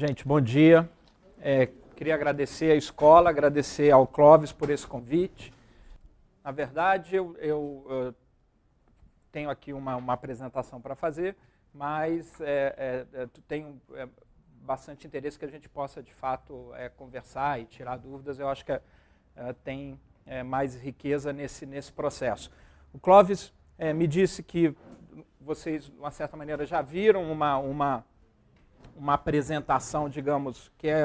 Gente, bom dia. É, queria agradecer à escola, agradecer ao Clóvis por esse convite. Na verdade, eu, eu, eu tenho aqui uma, uma apresentação para fazer, mas é, é, é tenho é, bastante interesse que a gente possa, de fato, é, conversar e tirar dúvidas. Eu acho que tem mais riqueza nesse, nesse processo. O Clóvis me disse que vocês, de uma certa maneira, já viram uma, uma uma apresentação, digamos, que é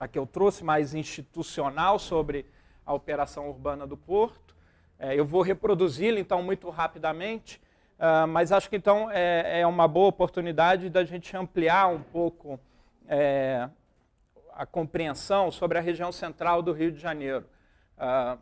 a, que eu trouxe mais institucional sobre a operação urbana do Porto. É, eu vou reproduzi-la, então, muito rapidamente, uh, mas acho que, então, é, é, uma boa oportunidade da gente ampliar um pouco é, a compreensão sobre a região central do Rio de Janeiro. Uh,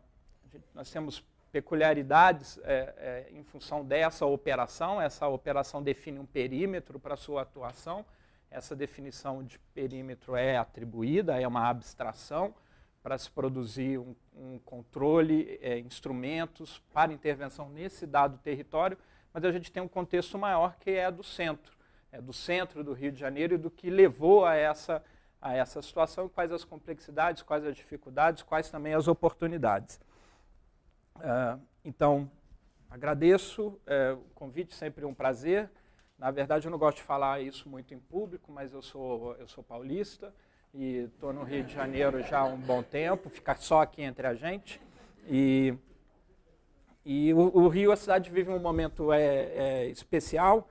nós temos peculiaridades é, é, em função dessa operação. Essa operação define um perímetro para sua atuação essa definição de perímetro é atribuída, é uma abstração para se produzir um, um controle, é, instrumentos para intervenção nesse dado território, mas a gente tem um contexto maior que é do centro, é do centro do Rio de Janeiro e do que levou a essa, a essa situação, quais as complexidades, quais as dificuldades, quais também as oportunidades. Uh, então, agradeço, é, o convite sempre um prazer. Na verdade, eu não gosto de falar isso muito em público, mas eu sou, eu sou paulista e estou no Rio de Janeiro já há um bom tempo, ficar só aqui entre a gente. E, e o, o Rio, a cidade vive um momento é, é, especial.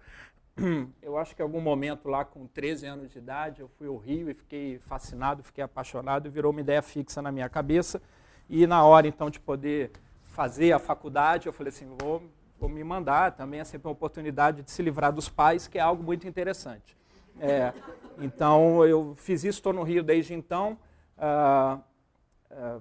Eu acho que em algum momento lá com 13 anos de idade eu fui ao Rio e fiquei fascinado, fiquei apaixonado, virou uma ideia fixa na minha cabeça. E na hora então de poder fazer a faculdade, eu falei assim, vou por me mandar, também é sempre uma oportunidade de se livrar dos pais, que é algo muito interessante. É, então, eu fiz isso, estou no Rio desde então. Ah, ah,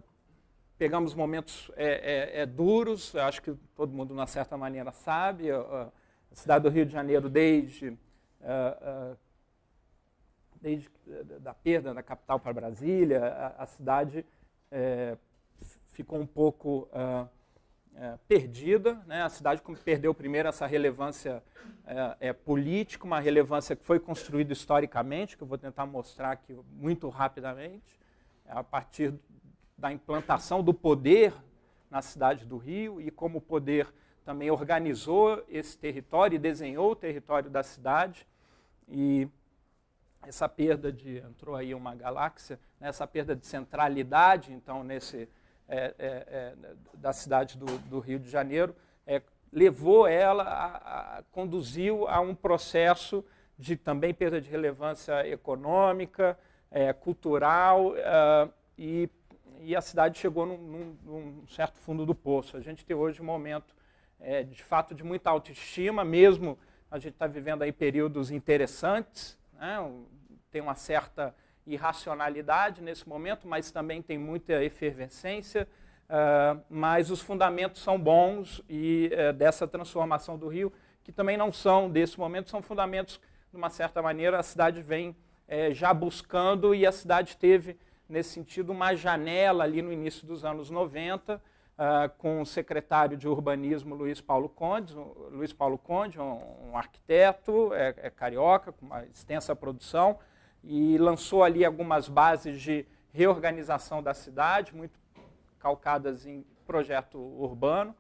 pegamos momentos é, é, é duros, acho que todo mundo, de certa maneira, sabe. Ah, a, cidade do Rio de Janeiro, desde, ah, desde da perda da capital para Brasília, a, a cidade é, ficou um pouco uh, é, perdida. Né? A cidade perdeu primeiro essa relevância é, é, política, uma relevância que foi construída historicamente, que eu vou tentar mostrar aqui muito rapidamente, é, a partir da implantação do poder na cidade do Rio e como o poder também organizou esse território e desenhou o território da cidade. E essa perda de, entrou aí uma galáxia, né? essa perda de centralidade, então, nesse é, é, é, da cidade do, do, Rio de Janeiro, é, levou ela, a, a, conduziu a um processo de também perda de relevância econômica, é, cultural, e, e, a cidade chegou num, num, num, certo fundo do poço. A gente tem hoje um momento, de fato, de muita autoestima, mesmo a gente está vivendo aí períodos interessantes, né? tem uma certa irracionalidade nesse momento, mas também tem muita efervescência. Uh, mas os fundamentos são bons e uh, dessa transformação do Rio, que também não são desse momento, são fundamentos, de uma certa maneira, a cidade vem uh, já buscando e a cidade teve, nesse sentido, uma janela ali no início dos anos 90, ah, com o secretário de urbanismo Luiz Paulo Conde, Luiz Paulo Conde, um, um arquiteto, é, é carioca, com uma extensa produção, e lançou ali algumas bases de reorganização da cidade, muito calcadas em projeto urbano.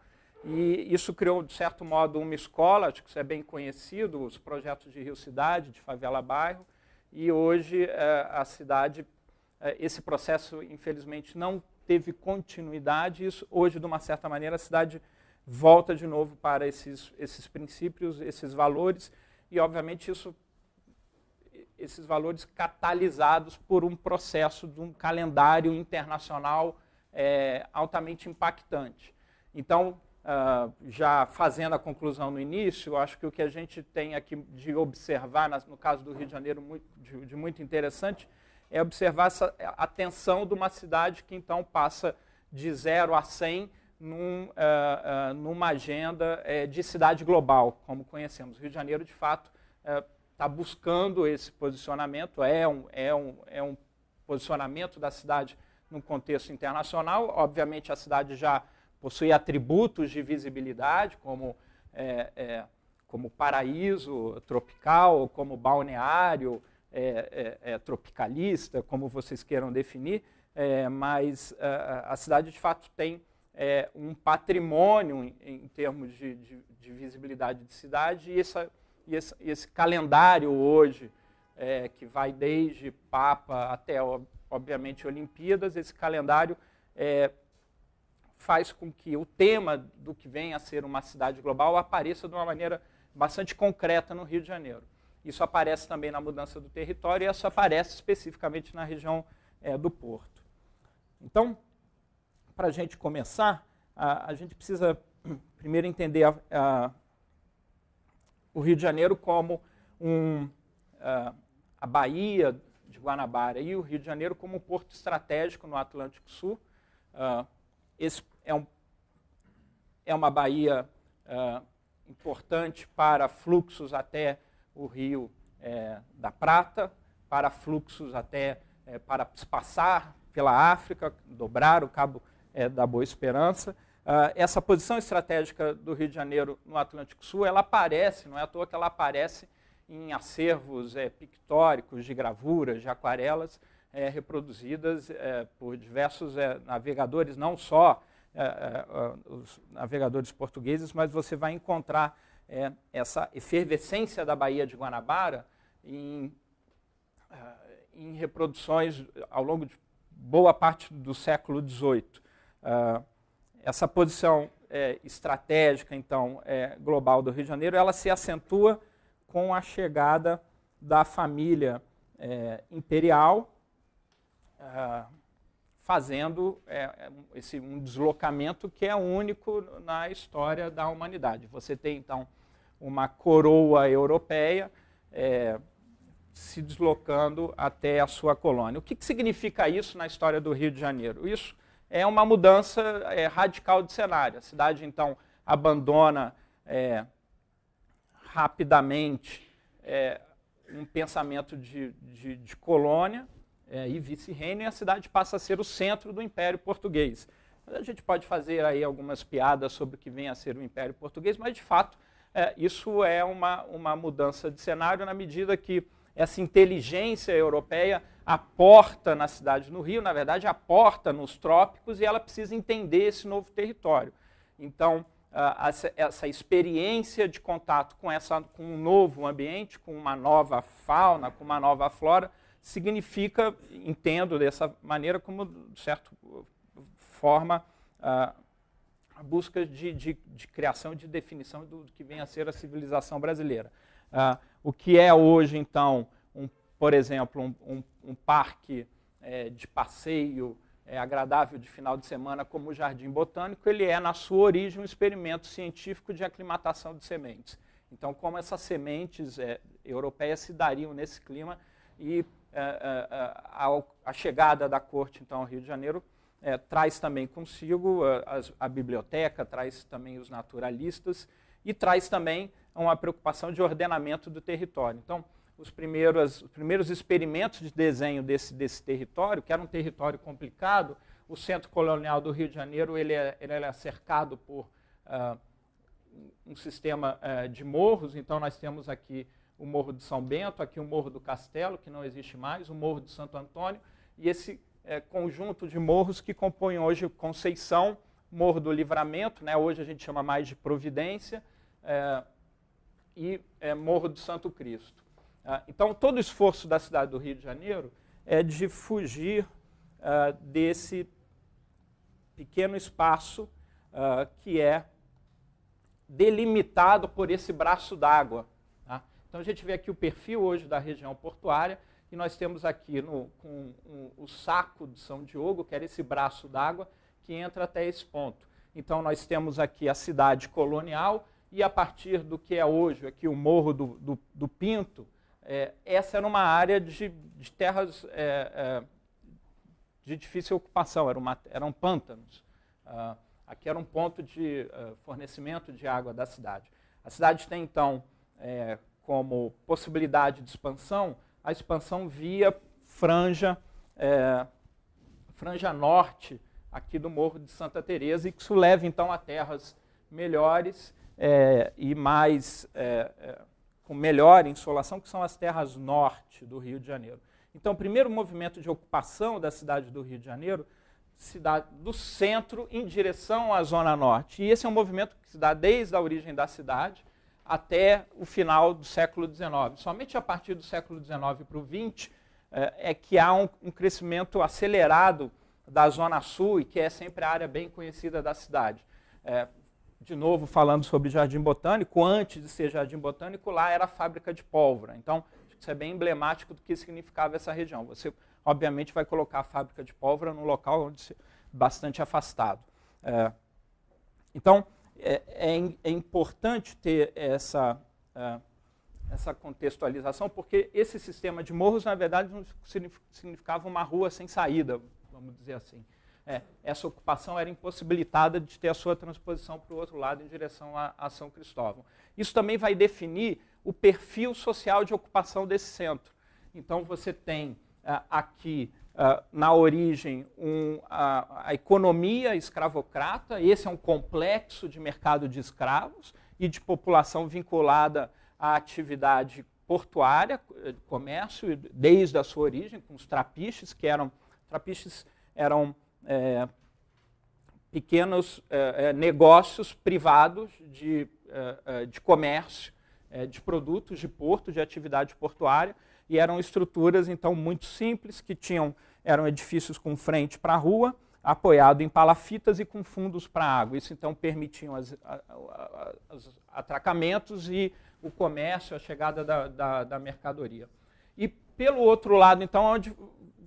E isso criou, de certo modo, uma escola, acho que isso é bem conhecido, os projetos de Rio Cidade, de Favela Bairro, e hoje é, a cidade, é, esse processo, infelizmente, não teve continuidade, isso hoje, de uma certa maneira, a cidade volta de novo para esses, esses princípios, esses valores, e, obviamente, isso esses valores catalisados por um processo de um calendário internacional é, altamente impactante. Então, Uh, já fazendo a conclusão no início, acho que o que a gente tem aqui de observar, no caso do Rio de Janeiro, muito, de, de, muito interessante, é observar essa, é, a tensão de uma cidade que então passa de zero a 100 num, uh, uh, numa agenda é, de cidade global, como conhecemos. O Rio de Janeiro, de fato, é, está buscando esse posicionamento, é um, é, um, é um posicionamento da cidade no contexto internacional. Obviamente, a cidade já possui atributos de visibilidade, como, é, é, como paraíso tropical, como balneário é, é, é tropicalista, como vocês queiram definir, é, mas a, a cidade, de fato, tem um patrimônio em, em termos de, de, de visibilidade de cidade e essa e esse, esse calendário hoje, é, que vai desde Papa até, obviamente, Olimpíadas, esse calendário é, faz com que o tema do que vem a ser uma cidade global apareça de uma maneira bastante concreta no Rio de Janeiro. Isso aparece também na mudança do território e isso aparece especificamente na região é, do Porto. Então, para a gente começar, a, a, gente precisa primeiro entender a, a, o Rio de Janeiro como um, uh, a Bahia de Guanabara e o Rio de Janeiro como um porto estratégico no Atlântico Sul. Uh, esse é, um, é uma baía uh, ah, importante para fluxos até o Rio é, da Prata, para fluxos até é, para passar pela África, dobrar o Cabo é, da Boa Esperança. Ah, essa posição estratégica do Rio de Janeiro no Atlântico Sul, ela aparece, não é à toa que ela aparece em acervos é, pictóricos de gravuras, de aquarelas, é, reproduzidas é, por diversos navegadores, não só os navegadores portugueses, mas você vai encontrar essa efervescência da Baía de Guanabara em, em, reproduções ao longo de boa parte do século XVIII essa posição é, estratégica, então, é, global do Rio de Janeiro, ela se acentua com a chegada da família é, imperial, ah, fazendo é, esse, um deslocamento que é único na história da humanidade. Você tem, então, uma coroa europeia é, se deslocando até a sua colônia. O que, que significa isso na história do Rio de Janeiro? Isso é uma mudança é, radical de cenário. A cidade, então, abandona é, rapidamente é, um pensamento de, de, de colônia é, e vice-reino, e a cidade passa a ser o centro do Império Português. A gente pode fazer aí algumas piadas sobre o que vem a ser o Império Português, mas, de fato, é, isso é uma, uma mudança de cenário na medida que essa inteligência europeia aporta na cidade no Rio, na verdade, aporta nos trópicos e ela precisa entender esse novo território. Então, ah, essa experiência de contato com, essa, com um novo ambiente, com uma nova fauna, com uma nova flora, significa, entendo dessa maneira, como, de certa forma, ah, a busca de, de, de criação, de definição do que vem a ser a civilização brasileira. Ah, o que é hoje, então, um, por exemplo, um, um, um parque é, de passeio é, agradável de final de semana como o Jardim Botânico, ele é, na sua origem, um experimento científico de aclimatação de sementes. Então, como essas sementes é, europeias se dariam nesse clima e é, é, é, a, a, chegada da corte, então, ao Rio de Janeiro, é, traz também consigo a, a, biblioteca, traz também os naturalistas e traz também a uma preocupação de ordenamento do território. Então, os primeiros, os primeiros experimentos de desenho desse, desse território, que era um território complicado, o centro colonial do Rio de Janeiro ele é, ele é cercado por uh, um sistema uh, de morros, então nós temos aqui o Morro de São Bento, aqui o Morro do Castelo, que não existe mais, o Morro de Santo Antônio, e esse eh, conjunto de morros que compõem hoje Conceição, Morro do Livramento, né, hoje a gente chama mais de Providência, eh, e é, Morro do Santo Cristo. Ah, então, todo o esforço da cidade do Rio de Janeiro é de fugir ah, desse pequeno espaço ah, que é delimitado por esse braço d'água. Tá? Então, a gente vê aqui o perfil hoje da região portuária e nós temos aqui no, com, um, o saco de São Diogo, que era esse braço d'água que entra até esse ponto. Então, nós temos aqui a cidade colonial, e a partir do que é hoje, aqui o Morro do, do, do Pinto, é, essa era uma área de, de terras é, é, de difícil ocupação, era uma, eram pântanos. Ah, aqui era um ponto de uh, fornecimento de água da cidade. A cidade tem, então, é, como possibilidade de expansão, a expansão via franja, é, franja norte aqui do Morro de Santa Teresa, e que isso leva, então, a terras melhores é, e mais é, é, com melhor insolação, que são as terras norte do Rio de Janeiro. Então, o primeiro movimento de ocupação da cidade do Rio de Janeiro se dá do centro em direção à zona norte. E esse é um movimento que se dá desde a origem da cidade até o final do século XIX. Somente a partir do século XIX para o XX é, é que há um, um crescimento acelerado da zona sul e que é sempre a área bem conhecida da cidade. É, de novo falando sobre jardim botânico, antes de ser jardim botânico, lá era a fábrica de pólvora. Então, isso é bem emblemático do que significava essa região. Você, obviamente, vai colocar a fábrica de pólvora num local onde bastante afastado. É, então, é, é, é, importante ter essa, é, essa contextualização, porque esse sistema de morros, na verdade, significava uma rua sem saída, vamos dizer assim é, essa ocupação era impossibilitada de ter a sua transposição para o outro lado, em direção a, a São Cristóvão. Isso também vai definir o perfil social de ocupação desse centro. Então, você tem ah, aqui Uh, na origem um, uh, a, economia escravocrata, esse é um complexo de mercado de escravos e de população vinculada à atividade portuária, eh, comércio, desde a sua origem, com os trapiches, que eram trapiches eram é, pequenos é, é, negócios privados de, é, é, de comércio, de produtos de porto, de atividade portuária, e eram estruturas então muito simples que tinham eram edifícios com frente para a rua, apoiado em palafitas e com fundos para a água. Isso então permitiam os atracamentos e o comércio, a chegada da, da, da mercadoria. E pelo outro lado, então, onde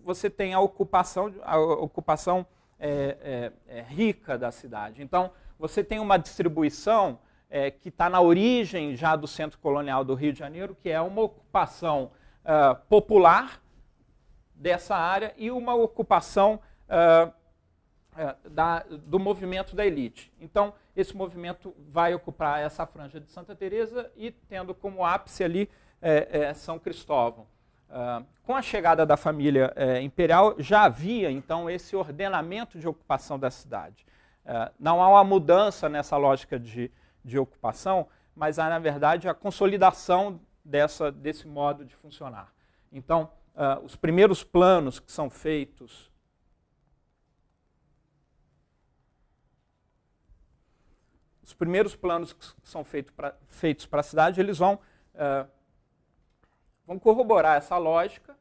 você tem a ocupação, a ocupação é, é, é, rica da cidade. Então, você tem uma distribuição é, que está na origem já do centro colonial do Rio de Janeiro, que é uma ocupação uh, popular dessa área e uma ocupação uh, da, do movimento da elite. Então, esse movimento vai ocupar essa franja de Santa Teresa e tendo como ápice ali é, São Cristóvão. Uh, com a chegada da família eh, imperial, já havia então esse ordenamento de ocupação da cidade. Uh, não há uma mudança nessa lógica de, de ocupação, mas há, na verdade, a consolidação dessa, desse modo de funcionar. Então, uh, os primeiros planos que são feitos. Os primeiros planos que são feito pra, feitos para a cidade, eles vão vão corroborar essa lógica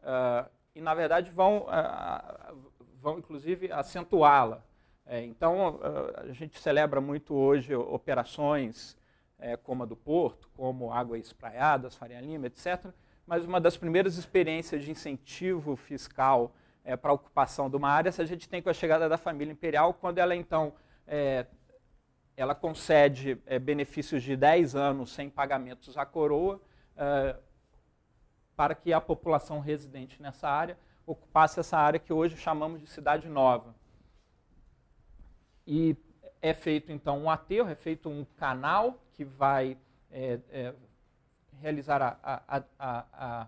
uh, e, na verdade, vão, uh, vão inclusive acentuá-la. É, então, uh, a gente celebra muito hoje operações é, como a do Porto, como Água Espraiada, as Faria Lima, etc. Mas uma das primeiras experiências de incentivo fiscal é, para a ocupação de uma área, a gente tem com a chegada da família imperial, quando ela então é, ela concede é, benefícios de 10 anos sem pagamentos à coroa, para que a população residente nessa área ocupasse essa área que hoje chamamos de cidade nova. E é feito então um aterro, é feito um canal que vai é, é, realizar a, a, a,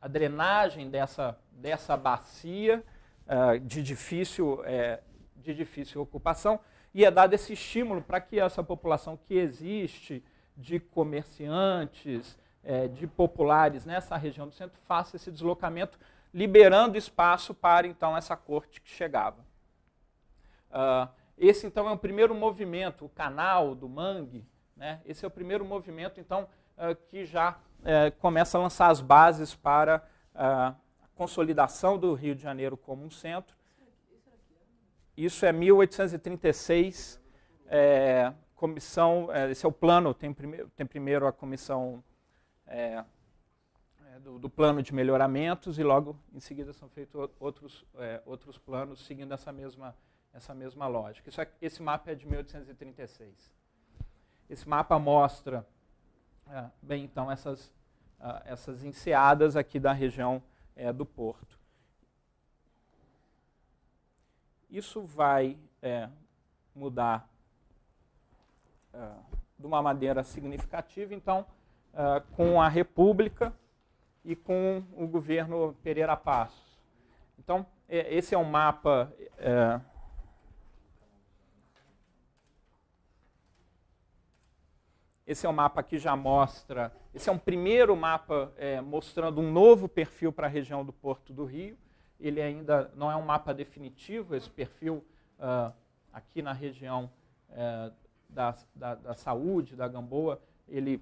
a, drenagem dessa, dessa bacia uh, de, difícil, é, de difícil ocupação e é dado esse estímulo para que essa população que existe de comerciantes, é, de populares nessa região do centro faça esse deslocamento, liberando espaço para então essa corte que chegava. Uh, esse então é o primeiro movimento, o canal do mangue, né? esse é o primeiro movimento então uh, que já uh, começa a lançar as bases para ah, a consolidação do Rio de Janeiro como um centro. Isso é 1836, é, comissão, é, esse é o plano, tem primeiro, tem primeiro a comissão é, é, do, do, plano de melhoramentos e logo em seguida são feitos outros, é, outros planos seguindo essa mesma, essa mesma lógica. Isso é, esse mapa é de 1836. Esse mapa mostra, é, bem então, essas, uh, essas enseadas aqui da região é, do porto. Isso vai é, mudar de uma maneira significativa, então, uh, com a República e com o governo Pereira Passos. Então, é, esse é um mapa. É, esse é um mapa que já mostra. Esse é um primeiro mapa é, mostrando um novo perfil para a região do Porto do Rio. Ele ainda não é um mapa definitivo, esse perfil uh, aqui na região é, da, da, da saúde, da Gamboa, ele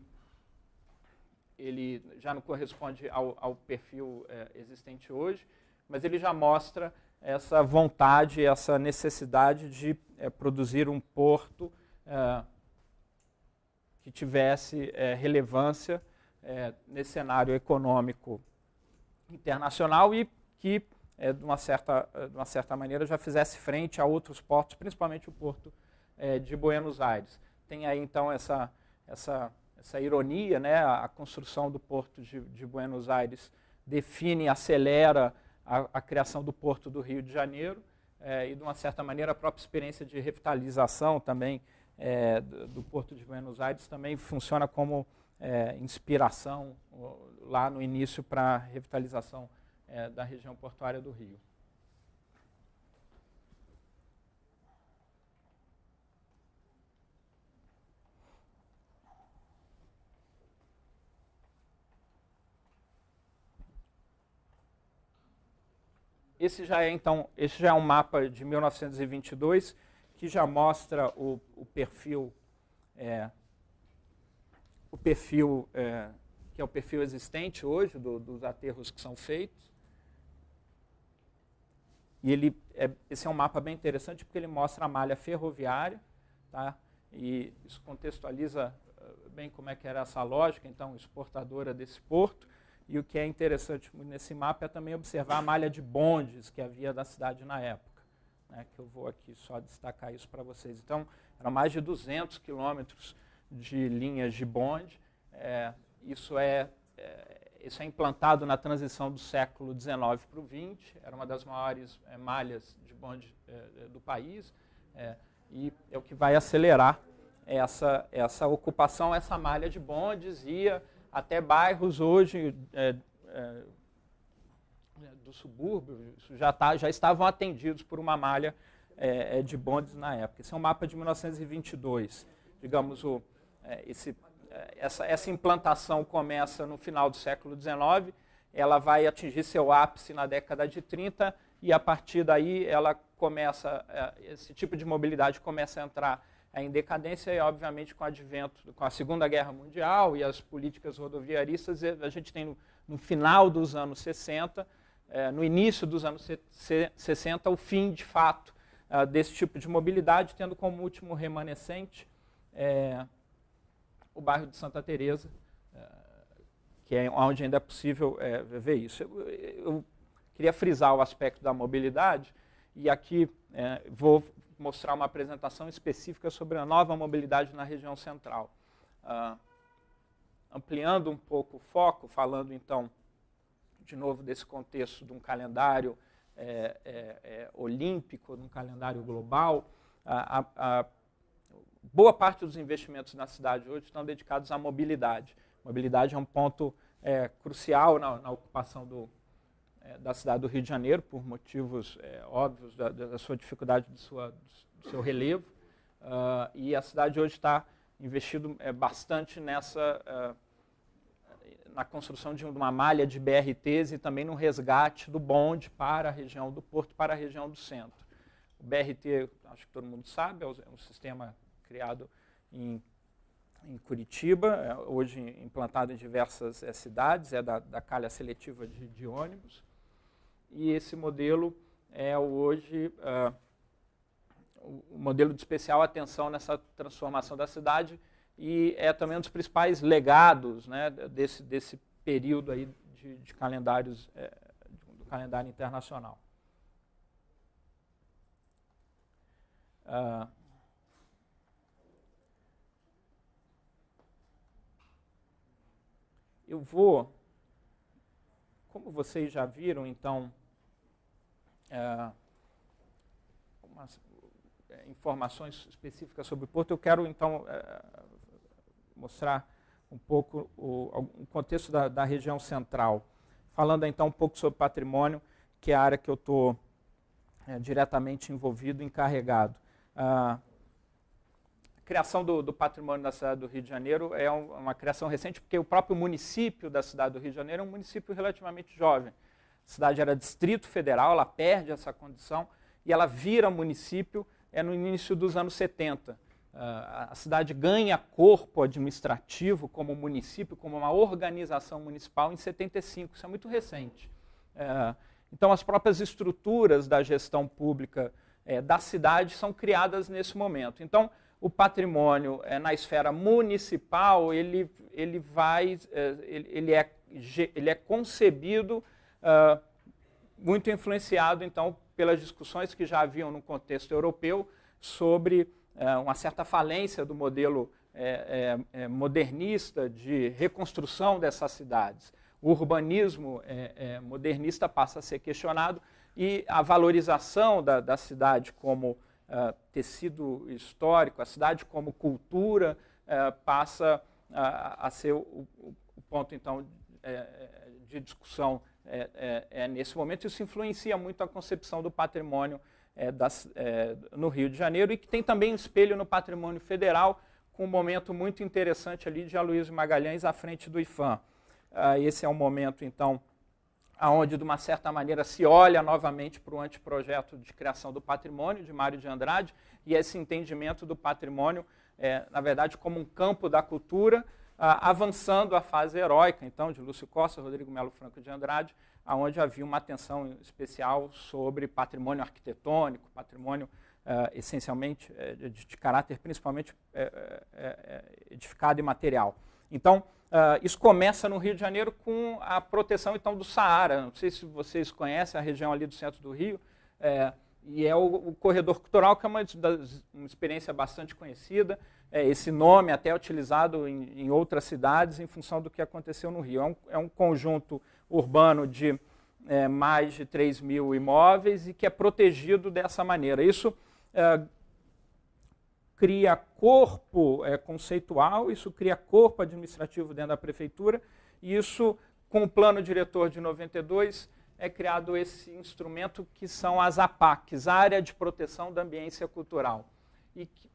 ele já não corresponde ao, ao perfil é, existente hoje, mas ele já mostra essa vontade, essa necessidade de é, produzir um porto é, que tivesse é, relevância é, nesse cenário econômico internacional e que, é, de, uma certa, de uma certa maneira, já fizesse frente a outros portos, principalmente o porto de Buenos Aires. Tem aí, então, essa, essa essa ironia, né? a, construção do porto de, de, Buenos Aires define, acelera a, a, criação do porto do Rio de Janeiro é, e, de uma certa maneira, a própria experiência de revitalização também é, do, do, porto de Buenos Aires também funciona como eh, inspiração lá no início para a revitalização da região portuária do Rio. Esse já é então, esse já é um mapa de 1922 que já mostra o, o perfil, é, o perfil é, que é o perfil existente hoje do, dos aterros que são feitos. E ele é, esse é um mapa bem interessante porque ele mostra a malha ferroviária, tá? E isso contextualiza ah, bem como é que era essa lógica, então exportadora desse porto e o que é interessante nesse mapa é também observar a malha de bondes que havia da cidade na época, né, que eu vou aqui só destacar isso para vocês. Então, eram mais de 200 quilômetros de linhas de bonde. É, isso, é, é, isso é implantado na transição do século XIX para o XX, era uma das maiores é, malhas de bonde é, é, do país, é, e é o que vai acelerar essa, essa ocupação, essa malha de bondes ia até bairros hoje é, é, do subúrbio já, tá, já estavam atendidos por uma malha é, é, de bondes na época. Esse é um mapa de 1922. Digamos, o, é, esse, é, essa, essa implantação começa no final do século XIX, ela vai atingir seu ápice na década de 30 e a partir daí ela começa, esse tipo de mobilidade começa a entrar é em decadência e, obviamente, com o advento, com a Segunda Guerra Mundial e as políticas rodoviaristas, a gente tem no, no final dos anos 60, é, no início dos anos 60, o fim, de fato, ah, desse tipo de mobilidade, tendo como último remanescente é, o bairro de Santa Teresa, que é onde ainda é possível ver isso. Eu, eu queria frisar o aspecto da mobilidade, e aqui vou mostrar uma apresentação específica sobre a nova mobilidade na região central. Uh, ampliando um pouco o foco, falando então de novo desse contexto de um calendário é, é, é, olímpico, de um calendário global, a, a, a boa parte dos investimentos na cidade hoje estão dedicados à mobilidade. Mobilidade é um ponto é, crucial na, na ocupação do, da cidade do Rio de Janeiro, por motivos é, óbvios da, da, sua dificuldade, do, sua, do seu relevo. Uh, e a cidade hoje está investindo é, bastante nessa, uh, na construção de uma malha de BRTs e também no resgate do bonde para a região do porto, para a região do centro. O BRT, acho que todo mundo sabe, é, é um sistema criado em em Curitiba, hoje implantado em diversas é, cidades, é da, da, calha seletiva de, de ônibus e esse modelo é hoje uh, o modelo de especial atenção nessa transformação da cidade e é também um dos principais legados né, desse, desse período aí de, de calendários, é, do calendário internacional. Uh, eu vou, como vocês já viram, então, é, umas é, informações específicas sobre o Porto, eu quero então é, mostrar um pouco o, o contexto da, da, região central. Falando então um pouco sobre patrimônio, que é a área que eu estou é, diretamente envolvido, encarregado. Ah, a criação do, do, patrimônio da cidade do Rio de Janeiro é um, uma criação recente, porque o próprio município da cidade do Rio de Janeiro é um município relativamente jovem a cidade era Distrito Federal, ela perde essa condição e ela vira município é no início dos anos 70. Ah, a cidade ganha corpo administrativo como município, como uma organização municipal em 75. Isso é muito recente. É, então, as próprias estruturas da gestão pública é, da cidade são criadas nesse momento. Então, o patrimônio é, na esfera municipal ele, ele vai ele, é, ele é concebido ah, muito influenciado, então, pelas discussões que já haviam no contexto europeu sobre uh, uma certa falência do modelo é, é, modernista de reconstrução dessas cidades. O urbanismo é, modernista passa a ser questionado e a valorização da, da cidade como uh, tecido histórico, a cidade como cultura, uh, passa a, a ser o, o, ponto, então, de discussão é, é, é, nesse momento, isso influencia muito a concepção do patrimônio é, das, é, no Rio de Janeiro e que tem também um espelho no patrimônio federal, com um momento muito interessante ali de Aloysio Magalhães à frente do IFAM. Ah, esse é um momento, então, aonde de uma certa maneira se olha novamente para o anteprojeto de criação do patrimônio de Mário de Andrade e esse entendimento do patrimônio, é, na verdade, como um campo da cultura, ah, avançando a fase heróica, então, de Lúcio Costa, Rodrigo Melo Franco de Andrade, aonde havia uma atenção especial sobre patrimônio arquitetônico, patrimônio ah, essencialmente eh, de, de, caráter principalmente eh, eh, edificado e material. Então, ah, isso começa no Rio de Janeiro com a proteção então do Saara. Não sei se vocês conhecem a região ali do centro do Rio. É, e é o, o, corredor cultural, que é uma, uma experiência bastante conhecida. É, esse nome é até é utilizado em, em, outras cidades em função do que aconteceu no Rio. É um, é um conjunto urbano de é, mais de 3 mil imóveis e que é protegido dessa maneira. Isso é, cria corpo é, conceitual, isso cria corpo administrativo dentro da prefeitura, e isso, com o plano diretor de 92, é criado esse instrumento que são as APACs, Área de Proteção da Ambiência Cultural. E que,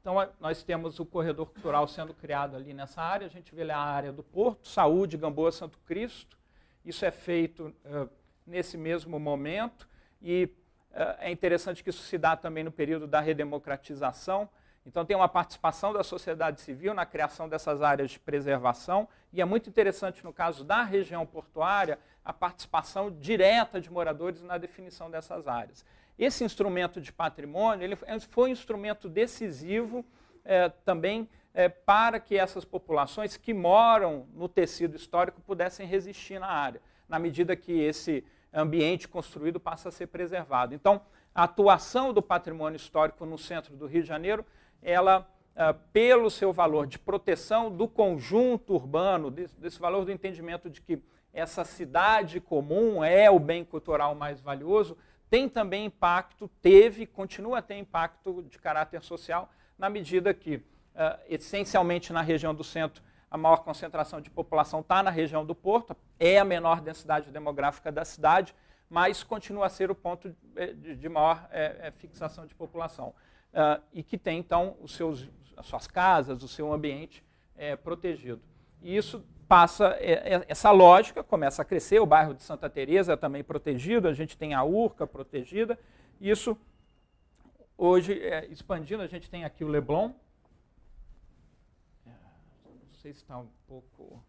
então, nós temos o corredor cultural sendo criado ali nessa área. A gente vê ali a área do Porto, Saúde, Gamboa, Santo Cristo. Isso é feito uh, nesse mesmo momento. E uh, é interessante que isso se dá também no período da redemocratização. Então, tem uma participação da sociedade civil na criação dessas áreas de preservação, e é muito interessante, no caso da região portuária, a participação direta de moradores na definição dessas áreas. Esse instrumento de patrimônio ele é, foi um instrumento decisivo é, também é, para que essas populações que moram no tecido histórico pudessem resistir na área, na medida que esse ambiente construído passa a ser preservado. Então, a atuação do patrimônio histórico no centro do Rio de Janeiro ela, ah, pelo seu valor de proteção do conjunto urbano, desse, valor do entendimento de que essa cidade comum é o bem cultural mais valioso, tem também impacto, teve, continua a ter impacto de caráter social, na medida que, ah, essencialmente na região do centro, a maior concentração de população está na região do Porto, é a menor densidade demográfica da cidade, mas continua a ser o ponto eh, de, maior eh, eh, fixação de população uh, e que tem, então, os seus, as suas casas, o seu ambiente é, protegido. E isso passa, é, é essa lógica começa a crescer, o bairro de Santa Teresa é também protegido, a gente tem a Urca protegida, isso hoje, é, expandindo, a gente tem aqui o Leblon, é, não sei se está um pouco,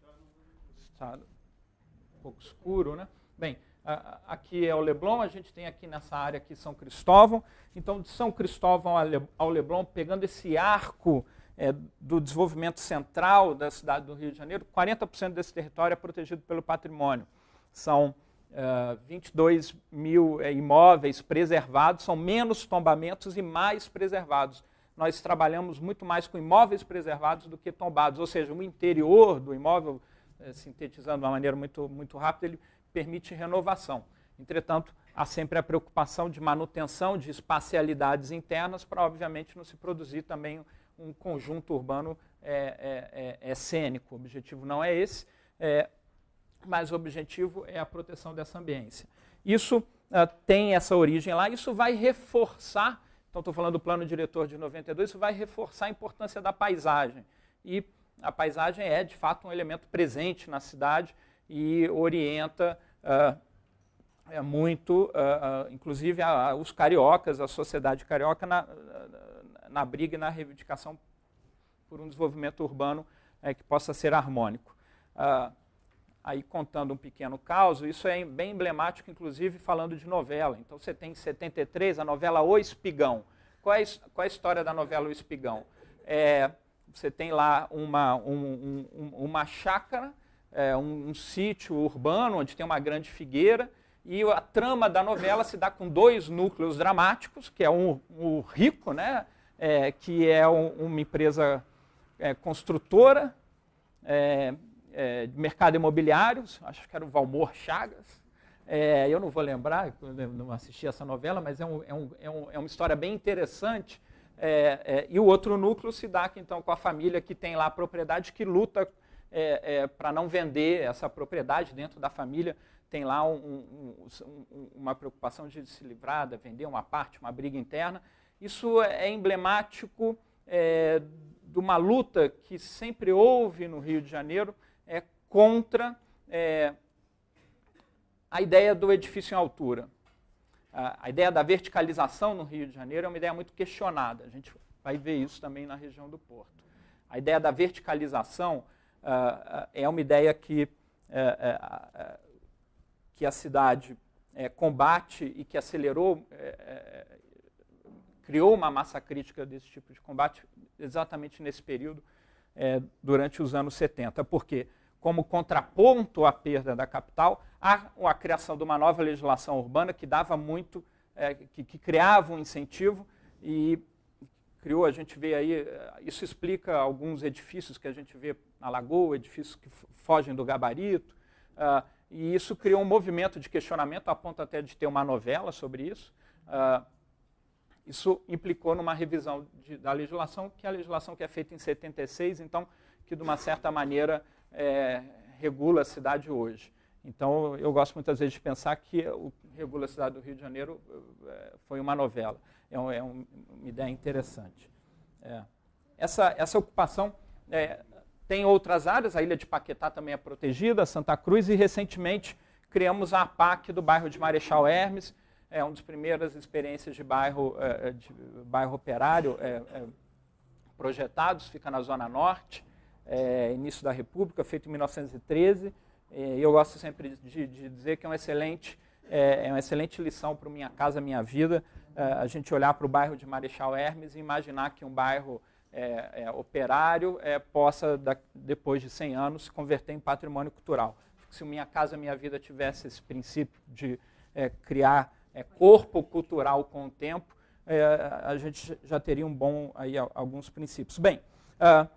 está um pouco escuro, né? Bem, ah, aqui é o Leblon, a gente tem aqui nessa área aqui São Cristóvão. Então, de São Cristóvão ao Leblon, pegando esse arco é, do desenvolvimento central da cidade do Rio de Janeiro, 40% desse território é protegido pelo patrimônio. São é, 22 mil é, imóveis preservados, são menos tombamentos e mais preservados. Nós trabalhamos muito mais com imóveis preservados do que tombados, ou seja, o interior do imóvel, é, sintetizando de uma maneira muito, muito rápida, ele permite renovação. Entretanto, há sempre a preocupação de manutenção de espacialidades internas para, obviamente, não se produzir também um conjunto urbano é, é, é, é cênico. O objetivo não é esse, é, mas o objetivo é a proteção dessa ambiência. Isso uh, tem essa origem lá, isso vai reforçar, então estou falando do plano diretor de 92, isso vai reforçar a importância da paisagem. E a paisagem é, de fato, um elemento presente na cidade, e orienta uh, muito, uh, uh, inclusive, a, a, os cariocas, a sociedade carioca, na, na briga e na reivindicação por um desenvolvimento urbano né, que possa ser harmônico. aí, contando um pequeno caso, isso é bem emblemático, inclusive, falando de novela. Então, você tem em 73 a novela O Espigão. Qual é, qual é a história da novela O Espigão? É, você tem lá uma, um, um, uma chácara é, um, um sítio urbano onde tem uma grande figueira e a trama da novela se dá com dois núcleos dramáticos, que é um, o um rico, né, é, que é um, uma empresa é, construtora é, é de mercado imobiliário, acho que era o Valmor Chagas. É, eu não vou lembrar, não assisti essa novela, mas é, um, é, é uma história bem interessante. e o outro núcleo se dá então com a família que tem lá a propriedade que luta é, é, para não vender essa propriedade dentro da família, tem lá um, um, uma preocupação de se livrar, de vender uma parte, uma briga interna. Isso é emblemático é, de uma luta que sempre houve no Rio de Janeiro é, contra é, a ideia do edifício em altura. a ideia da verticalização no Rio de Janeiro é uma ideia muito questionada. A gente vai ver isso também na região do Porto. A ideia da verticalização ah, ah, é uma ideia que, eh, eh, que a cidade eh, combate e que acelerou, criou uma massa crítica desse tipo de combate exatamente nesse período, durante os anos 70. Por quê? Como contraponto à perda da capital, há a criação de uma nova legislação urbana que dava muito, que, que criava um incentivo e criou, a gente vê aí, isso explica alguns edifícios que a gente vê na lagoa, edifícios que fogem do gabarito. Uh, e isso criou um movimento de questionamento, a ponto até de ter uma novela sobre isso. Uh, isso implicou numa revisão de, da legislação, que é a legislação que é feita em 76, então, que de uma certa maneira é, regula a cidade hoje. Então, eu gosto muitas vezes de pensar que o Regula a Cidade do Rio de Janeiro eh, foi uma novela. É, um, é um, uma ideia interessante. É. Essa, essa ocupação é, tem outras áreas, a ilha de Paquetá também é protegida, Santa Cruz, e recentemente criamos a APAC do bairro de Marechal Hermes, é uma das primeiras experiências de bairro, é, é, de bairro operário é, projetados, fica na Zona Norte, início da República, feito em 1913. eu gosto sempre de, de dizer que é um excelente é, uma excelente lição para Minha Casa Minha Vida, a gente olhar para o bairro de Marechal Hermes e imaginar que um bairro é, é, operário é, possa, da, depois de 100 anos, se converter em patrimônio cultural. Se Minha Casa Minha Vida tivesse esse princípio de é, criar é, corpo cultural com o tempo, é, a gente já teria um bom aí, alguns princípios. Bem, uh,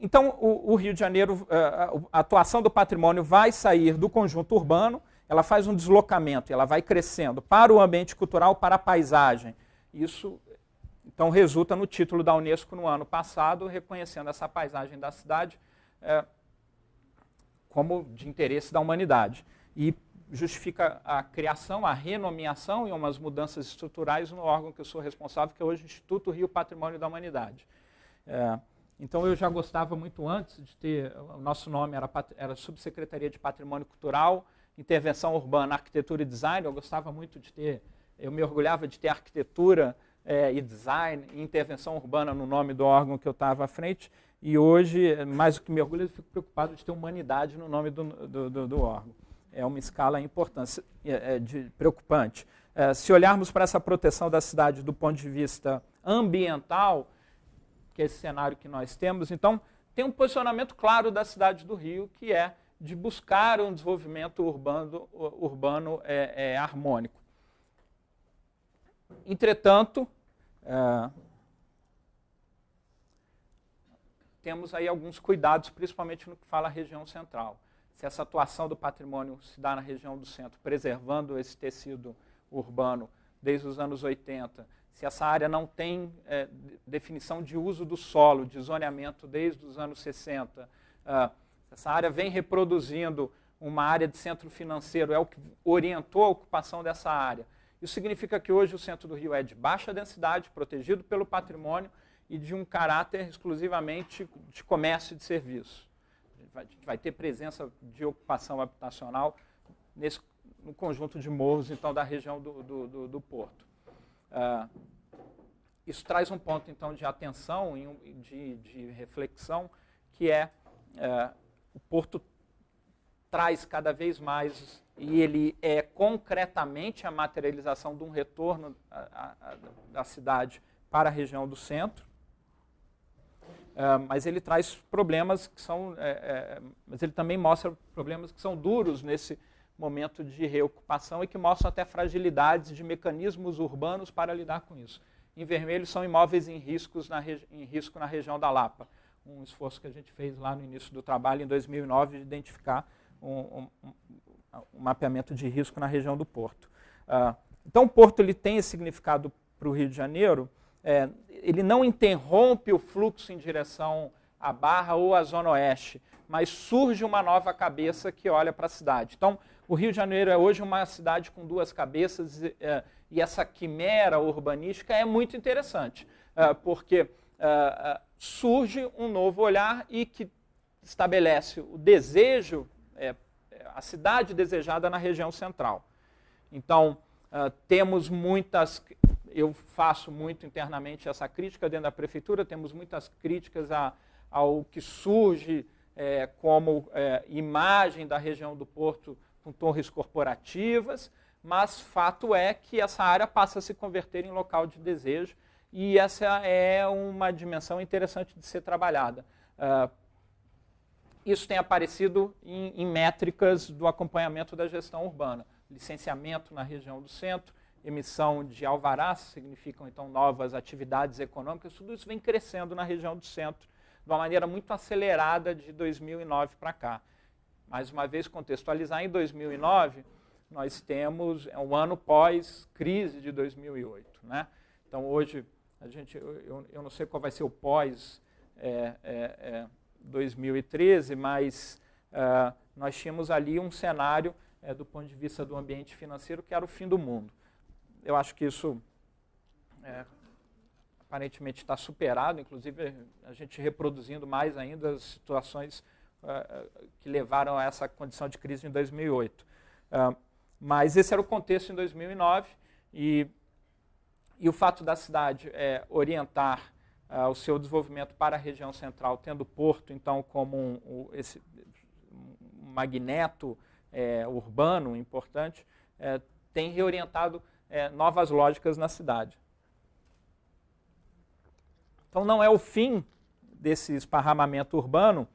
então o, o, Rio de Janeiro, uh, a atuação do patrimônio vai sair do conjunto urbano, ela faz um deslocamento, ela vai crescendo para o ambiente cultural, para a paisagem. Isso então, resulta no título da Unesco no ano passado, reconhecendo essa paisagem da cidade é, como de interesse da humanidade. E justifica a criação, a renomeação e umas mudanças estruturais no órgão que eu sou responsável, que é hoje o Instituto Rio Patrimônio da Humanidade. É, então eu já gostava muito antes de ter, o nosso nome era, era Subsecretaria de Patrimônio Cultural, Intervenção Urbana, Arquitetura e Design, eu gostava muito de ter, eu me orgulhava de ter arquitetura é, e design e intervenção urbana no nome do órgão que eu estava à frente. E hoje, mais do que me orgulho, eu fico preocupado de ter humanidade no nome do, do, do, do órgão. É uma escala importante, é, é, de, preocupante. É, se olharmos para essa proteção da cidade do ponto de vista ambiental, que é esse cenário que nós temos, então tem um posicionamento claro da cidade do Rio, que é de buscar um desenvolvimento urbano, urbano é, é, harmônico. Entretanto, é, temos aí alguns cuidados, principalmente no que fala a região central. Se essa atuação do patrimônio se dá na região do centro, preservando esse tecido urbano desde os anos 80, se essa área não tem é, definição de uso do solo, de zoneamento desde os anos 60, ah, se essa área vem reproduzindo uma área de centro financeiro, é o que orientou a ocupação dessa área isso significa que hoje o centro do Rio é de baixa densidade, protegido pelo patrimônio e de um caráter exclusivamente de comércio e de serviço. Vai, vai ter presença de ocupação habitacional nesse, no conjunto de morros, então, da região do, do, do, do porto. Ah, isso traz um ponto, então, de atenção e de, de reflexão, que é, é o porto traz cada vez mais e ele é concretamente a materialização de um retorno a, a, a, da cidade para a região do centro. É, mas ele traz problemas que são, é, é, mas ele também mostra problemas que são duros nesse momento de reocupação e que mostram até fragilidades de mecanismos urbanos para lidar com isso. Em vermelho são imóveis em, riscos na em risco na região da Lapa, um esforço que a gente fez lá no início do trabalho em 2009 de identificar um, um, o mapeamento de risco na região do porto. Ah, então, o porto ele tem esse significado para o Rio de Janeiro, é, ele não interrompe o fluxo em direção à Barra ou à Zona Oeste, mas surge uma nova cabeça que olha para a cidade. Então, o Rio de Janeiro é hoje uma cidade com duas cabeças é, e essa quimera urbanística é muito interessante, é, porque é, é, surge um novo olhar e que estabelece o desejo a cidade desejada na região central. Então, uh, temos muitas, eu faço muito internamente essa crítica dentro da prefeitura, temos muitas críticas a, ao que surge é, como é, imagem da região do Porto com torres corporativas, mas fato é que essa área passa a se converter em local de desejo e essa é uma dimensão interessante de ser trabalhada. Uh, isso tem aparecido em, em métricas do acompanhamento da gestão urbana. Licenciamento na região do centro, emissão de alvarás, significam então novas atividades econômicas, tudo isso vem crescendo na região do centro de uma maneira muito acelerada de 2009 para cá. Mais uma vez, contextualizar, em 2009, nós temos é, um ano pós-crise de 2008. Né? Então, hoje, a gente, eu, eu não sei qual vai ser o pós é, é, é, 2013, mas uh, nós tínhamos ali um cenário eh, do ponto de vista do ambiente financeiro que era o fim do mundo. Eu acho que isso é, aparentemente está superado, inclusive a gente reproduzindo mais ainda as situações uh, que levaram a essa condição de crise em 2008. mas esse era o contexto em 2009 e, e o fato da cidade eh, orientar ah, o seu desenvolvimento para a região central, tendo o porto, então, como um, um esse magneto é, urbano importante, é, tem reorientado é, novas lógicas na cidade. Então, não é o fim desse esparramamento urbano,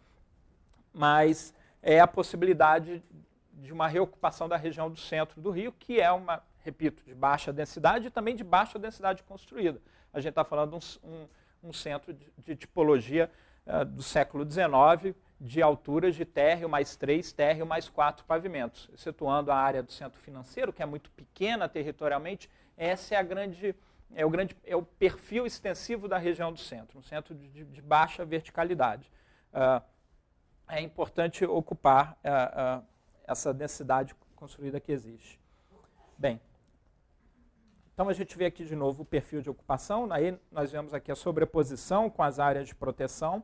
mas é a possibilidade de uma reocupação da região do centro do Rio, que é uma, repito, de baixa densidade e também de baixa densidade construída. A gente está falando um, um um centro de tipologia uh, do século XIX, de alturas de térreo mais três, térreo mais quatro pavimentos, excetuando a área do centro financeiro, que é muito pequena territorialmente, essa é a grande é o grande é o perfil extensivo da região do centro, um centro de, de baixa verticalidade. Uh, é importante ocupar uh, essa densidade construída que existe. Bem, então a gente vê aqui de novo o perfil de ocupação, né? aí nós vemos aqui a sobreposição com as áreas de proteção.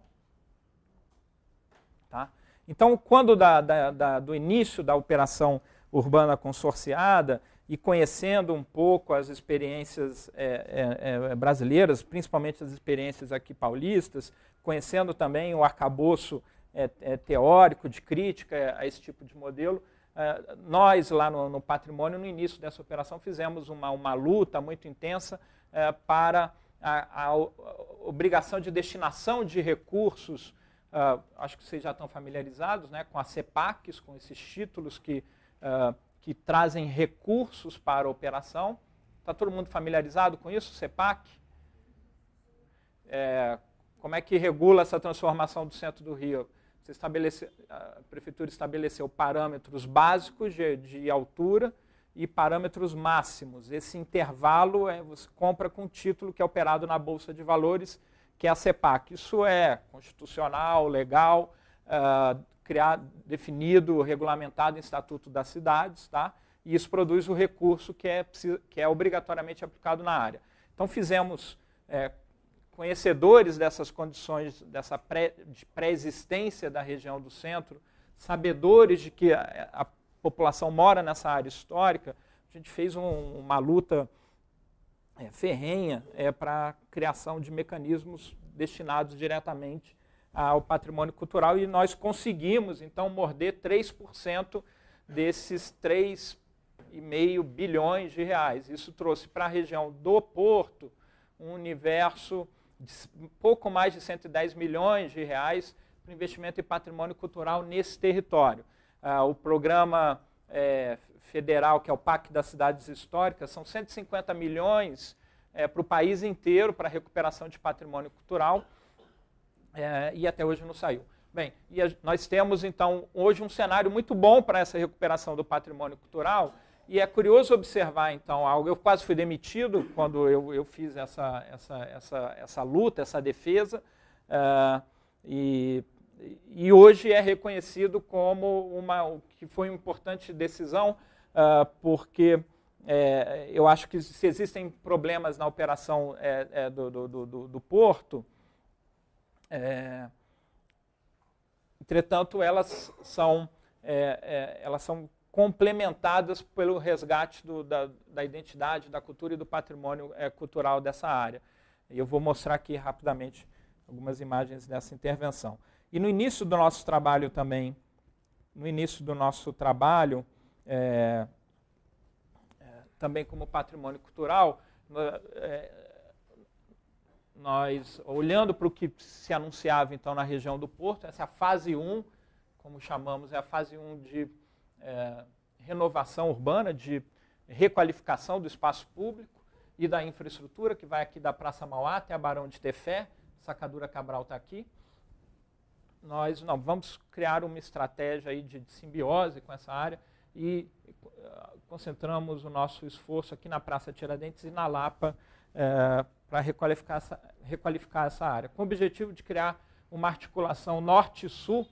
Tá? Então, quando da, da, da, do início da operação urbana consorciada e conhecendo um pouco as experiências é, é, é, brasileiras, principalmente as experiências aqui paulistas, conhecendo também o arcabouço é, é, teórico de crítica a esse tipo de modelo, é, nós, lá no, no, patrimônio, no início dessa operação, fizemos uma, uma luta muito intensa é, para a, a, obrigação de destinação de recursos. É, acho que vocês já estão familiarizados né, com as CEPACs, com esses títulos que, que trazem recursos para a operação. Está todo mundo familiarizado com isso, CEPAC? É, como é que regula essa transformação do centro do Rio? a prefeitura estabeleceu parâmetros básicos de, de, altura e parâmetros máximos. Esse intervalo é, você compra com título que é operado na Bolsa de Valores, que é a CEPAC. Isso é constitucional, legal, uh, ah, criado, definido, regulamentado em Estatuto das Cidades, tá? e isso produz o recurso que é, que é obrigatoriamente aplicado na área. Então fizemos é, conhecedores dessas condições, dessa pré, de pré-existência da região do centro, sabedores de que a, a população mora nessa área histórica, a gente fez um, uma luta é, ferrenha é, para a criação de mecanismos destinados diretamente ao patrimônio cultural e nós conseguimos, então, morder 3% desses 3,5 bilhões de reais. Isso trouxe para a região do Porto um universo pouco mais de 110 milhões de reais para investimento em patrimônio cultural nesse território. Ah, o programa é, federal, que é o PAC das Cidades Históricas, são 150 milhões é, para o país inteiro para recuperação de patrimônio cultural é, e até hoje não saiu. Bem, a, nós temos então hoje um cenário muito bom para essa recuperação do patrimônio cultural e é curioso observar, então, algo. Eu quase fui demitido quando eu, eu fiz essa, essa, essa, essa luta, essa defesa. Uh, e, e hoje é reconhecido como uma que foi uma importante decisão, uh, porque é, eu acho que se existem problemas na operação é, é, do, do, do, do, porto, entretanto, elas são, elas são complementadas pelo resgate do, da, da, identidade, da cultura e do patrimônio é, cultural dessa área. Eu vou mostrar aqui rapidamente algumas imagens dessa intervenção. E no início do nosso trabalho também, no início do nosso trabalho, é, é, também como patrimônio cultural, nós, olhando para o que se anunciava então na região do Porto, essa é a fase 1, como chamamos, é a fase 1 de é, renovação urbana, de requalificação do espaço público e da infraestrutura, que vai aqui da Praça Mauá até a Barão de Tefé, Sacadura Cabral está aqui. Nós não, vamos criar uma estratégia aí de, de simbiose com essa área e uh, concentramos o nosso esforço aqui na Praça Tiradentes e na Lapa uh, eh, para requalificar essa, requalificar essa área, com o objetivo de criar uma articulação norte-sul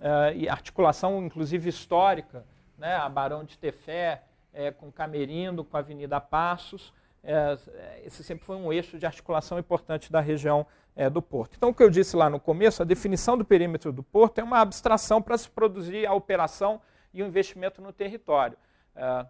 ah, e articulação, inclusive, histórica, né, a Barão de Tefé, é, com Camerindo, com a Avenida Passos. É, esse sempre foi um eixo de articulação importante da região é, do porto. Então, o que eu disse lá no começo, a definição do perímetro do porto é uma abstração para se produzir a operação e o investimento no território. Ah,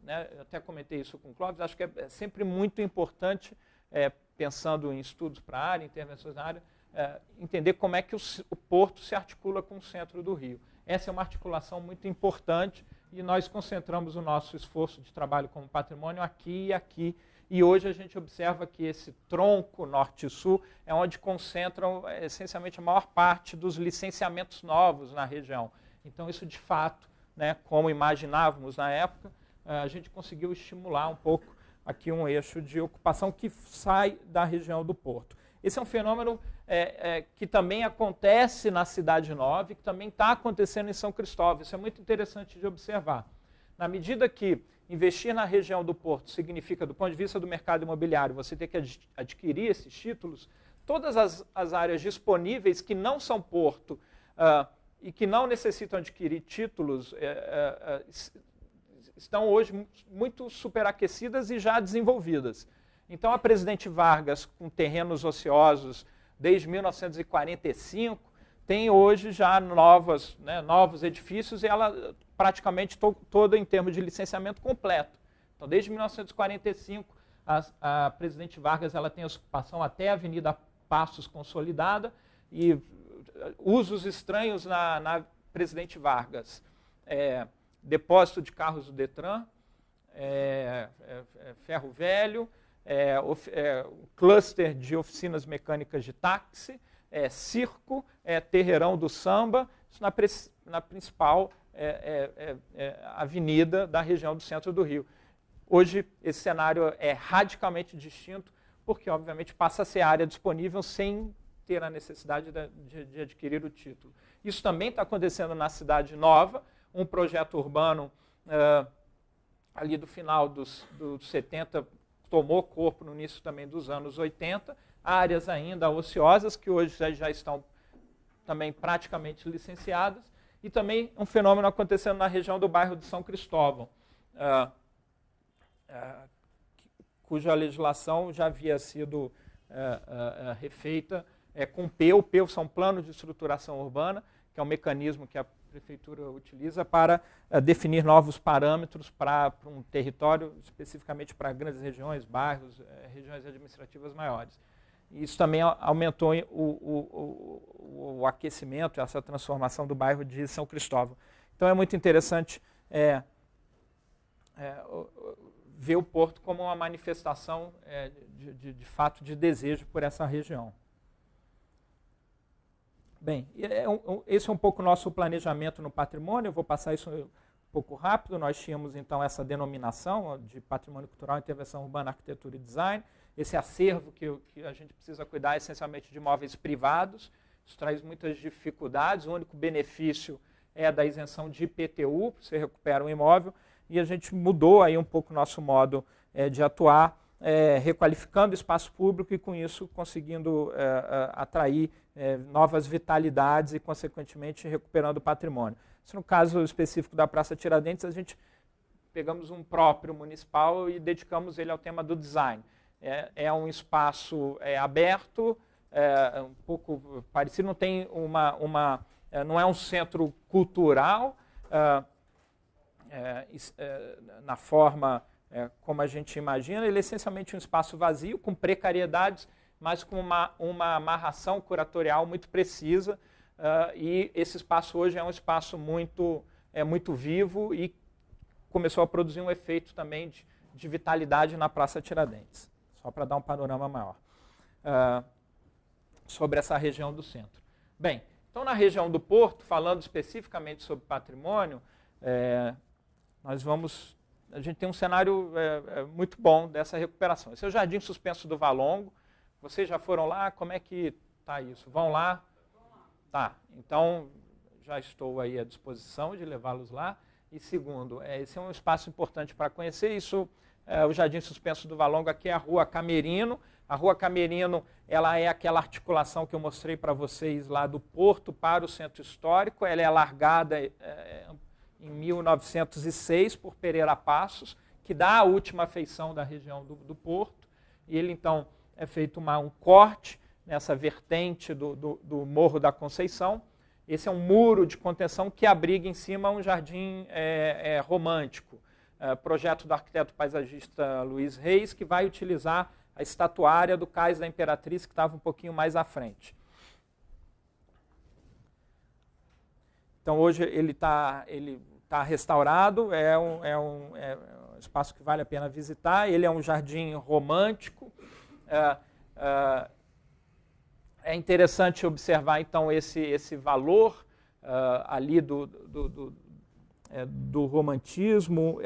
né, eu até comentei isso com o Clóvis, acho que é, é sempre muito importante, é, pensando em estudos para a área, intervenções na área, é, entender como é que o, o porto se articula com o centro do Rio. Essa é uma articulação muito importante e nós concentramos o nosso esforço de trabalho como patrimônio aqui e aqui. E hoje a gente observa que esse tronco norte-sul é onde concentram é, essencialmente a maior parte dos licenciamentos novos na região. Então, isso de fato, né, como imaginávamos na época, é, a gente conseguiu estimular um pouco aqui um eixo de ocupação que sai da região do porto. Esse é um fenômeno é, é, que também acontece na Cidade Nova e que também está acontecendo em São Cristóvão. Isso é muito interessante de observar. Na medida que investir na região do Porto significa, do ponto de vista do mercado imobiliário, você ter que adquirir esses títulos, todas as, as áreas disponíveis que não são Porto uh, e que não necessitam adquirir títulos uh, uh, estão hoje muito superaquecidas e já desenvolvidas. Então, a presidente Vargas, com terrenos ociosos desde 1945, tem hoje já novas, né, novos edifícios e ela praticamente to, toda em termos de licenciamento completo. Então, desde 1945, a, a presidente Vargas ela tem a ocupação até a Avenida Passos consolidada e uh, usos estranhos na, na presidente Vargas. É, depósito de carros do Detran, é, é, é ferro velho, é, of, é, cluster de oficinas mecânicas de táxi, é, circo, é, terreirão do samba, isso na, na principal é, é, é, avenida da região do centro do Rio. Hoje, esse cenário é radicalmente distinto, porque, obviamente, passa a ser área disponível sem ter a necessidade de, de adquirir o título. Isso também está acontecendo na Cidade Nova, um projeto urbano uh, ali do final dos, dos 70 tomou corpo no início também dos anos 80, áreas ainda ociosas que hoje já estão também praticamente licenciadas, e também um fenômeno acontecendo na região do bairro de São Cristóvão, ah, ah, cuja legislação já havia sido eh, eh, eh, refeita é, com PEU, o PEU são Planos de Estruturação Urbana, que é um mecanismo que prefeitura utiliza para uh, definir novos parâmetros para um território, especificamente para grandes regiões, bairros, uh, regiões administrativas maiores. Isso também aumentou o, o, o, o, aquecimento, essa transformação do bairro de São Cristóvão. Então é muito interessante é, é, ver o Porto como uma manifestação é, de, de, de fato de desejo por essa região. Bem, é, é esse é um pouco o nosso planejamento no patrimônio, eu vou passar isso um pouco rápido. Nós tínhamos então essa denominação de patrimônio cultural, intervenção urbana, arquitetura e design, esse acervo que, que a gente precisa cuidar essencialmente de imóveis privados, isso traz muitas dificuldades, o único benefício é da isenção de IPTU, você recupera um imóvel, e a gente mudou aí um pouco o nosso modo é, de atuar é, requalificando espaço público e, com isso, conseguindo é, é, atrair é, novas vitalidades e, consequentemente, recuperando o patrimônio. Isso no caso específico da Praça Tiradentes, a gente pegamos um próprio municipal e dedicamos ele ao tema do design. É, é um espaço é, aberto, um pouco parecido, não tem uma, uma não é um centro cultural na forma é, como a gente imagina, ele é essencialmente um espaço vazio, com precariedades, mas com uma, uma amarração curatorial muito precisa. Uh, e esse espaço hoje é um espaço muito, é, muito vivo e começou a produzir um efeito também de, de vitalidade na Praça Tiradentes, só para dar um panorama maior uh, sobre essa região do centro. Bem, então na região do Porto, falando especificamente sobre patrimônio, é, nós vamos a gente tem um cenário é, é, muito bom dessa recuperação. Esse é o Jardim Suspenso do Valongo. Vocês já foram lá? Como é que tá isso? Vão lá? Tá. Então, já estou aí à disposição de levá-los lá. E segundo, é, esse é um espaço importante para conhecer. Isso, é, o Jardim Suspenso do Valongo, aqui é a Rua Camerino. A Rua Camerino, ela é aquela articulação que eu mostrei para vocês lá do Porto para o Centro Histórico. Ela é alargada, é, é em 1906 por Pereira Passos, que dá a última feição da região do, do Porto. E ele, então, é feito uma, um corte nessa vertente do, do, do, Morro da Conceição. Esse é um muro de contenção que abriga em cima um jardim é, é, romântico. É, projeto do arquiteto paisagista Luiz Reis, que vai utilizar a estatuária do Cais da Imperatriz, que estava um pouquinho mais à frente. Então, hoje ele está. Ele, está restaurado, é um, é, um, é um, espaço que vale a pena visitar. Ele é um jardim romântico. É, é, é interessante observar, então, esse, esse valor é, ali do, do, do, é, do romantismo,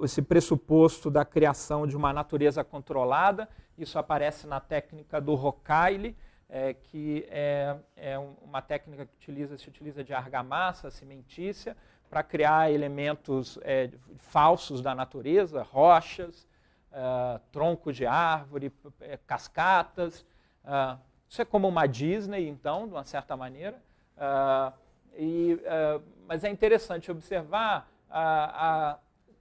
esse pressuposto da criação de uma natureza controlada. Isso aparece na técnica do Rocaille, é, que é, é, uma técnica que utiliza, se utiliza de argamassa cimentícia para criar elementos é, falsos da natureza, rochas, uh, troncos de árvore, é, cascatas. Uh, isso é como uma Disney, então, de uma certa maneira. Uh, e, mas é interessante observar a, a,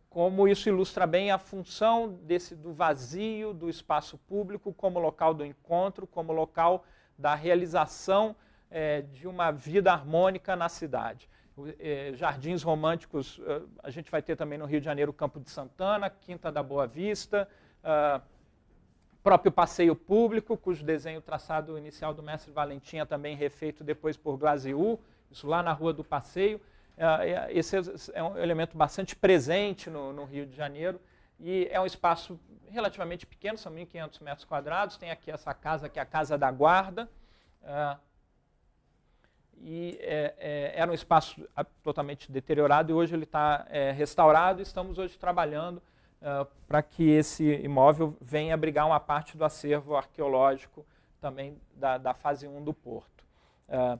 como isso ilustra bem a função desse do vazio do espaço público como local do encontro, como local da realização é, de uma vida harmônica na cidade é, jardins românticos, eh, a gente vai ter também no Rio de Janeiro o Campo de Santana, Quinta da Boa Vista, ah, próprio passeio público, cujo desenho traçado inicial do mestre Valentim é também refeito depois por Glaziu isso lá na Rua do Passeio. Ah, ah, esse é, é um elemento bastante presente no, no Rio de Janeiro e é um espaço relativamente pequeno, são 1.500 metros quadrados. Tem aqui essa casa, que é a Casa da Guarda, uh, e é, é, era um espaço ah, totalmente deteriorado e hoje ele está é, restaurado. Estamos hoje trabalhando uh, ah, para que esse imóvel venha abrigar uma parte do acervo arqueológico também da, da fase 1 do Porto. Uh,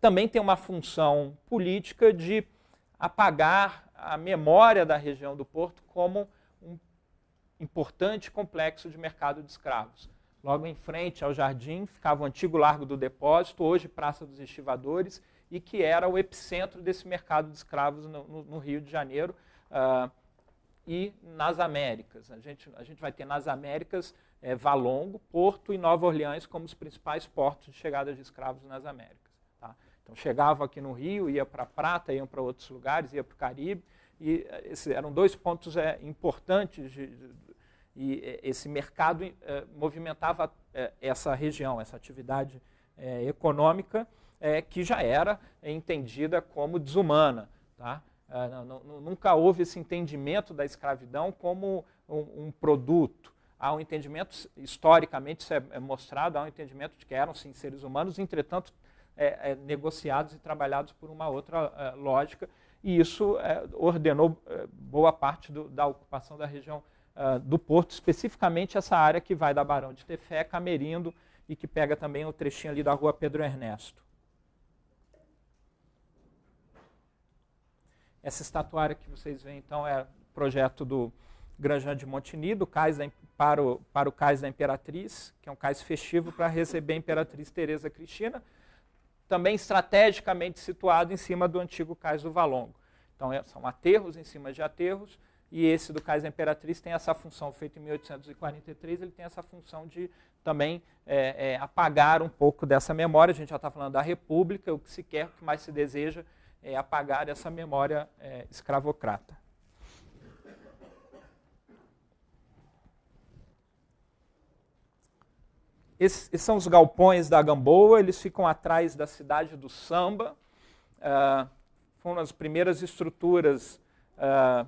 também tem uma função política de apagar a memória da região do Porto como um importante complexo de mercado de escravos. Logo em frente ao jardim ficava o antigo Largo do Depósito, hoje Praça dos Estivadores, e que era o epicentro desse mercado de escravos no, no, no Rio de Janeiro uh, e nas Américas. A gente, a gente vai ter nas Américas é, Valongo, Porto e Nova Orleans como os principais portos de chegada de escravos nas Américas. Tá? Então chegavam aqui no Rio, ia para Prata, iam para outros lugares, ia para o Caribe, e eh, esses eram dois pontos é, importantes de, de e eh, esse mercado eh, movimentava eh, essa região, essa atividade econômica que já era entendida como desumana. Tá? Ah, nunca houve esse entendimento da escravidão como um, produto. Há um entendimento, historicamente isso é, é mostrado, há um entendimento de que eram sim seres humanos, entretanto, é, é negociados e trabalhados por uma outra lógica, e isso ordenou boa parte do, da ocupação da região uh, do porto, especificamente essa área que vai da Barão de Tefé, Camerindo e que pega também o trechinho ali da rua Pedro Ernesto. Essa estatuária que vocês veem, então, é projeto do Granja de Montini, do cais da, para, o, para o cais da Imperatriz, que é um cais festivo para receber a Imperatriz Teresa Cristina, também estrategicamente situado em cima do antigo cais do Valongo. Então, é, são aterros em cima de aterros, e esse do Kaiser Imperatriz tem essa função, feito em 1843, ele tem essa função de também é, é, apagar um pouco dessa memória. A gente já está falando da República, o que se quer, o que mais se deseja é apagar essa memória é, escravocrata. Esses são os galpões da Gamboa, eles ficam atrás da cidade do Samba. Ah, foram as primeiras estruturas ah,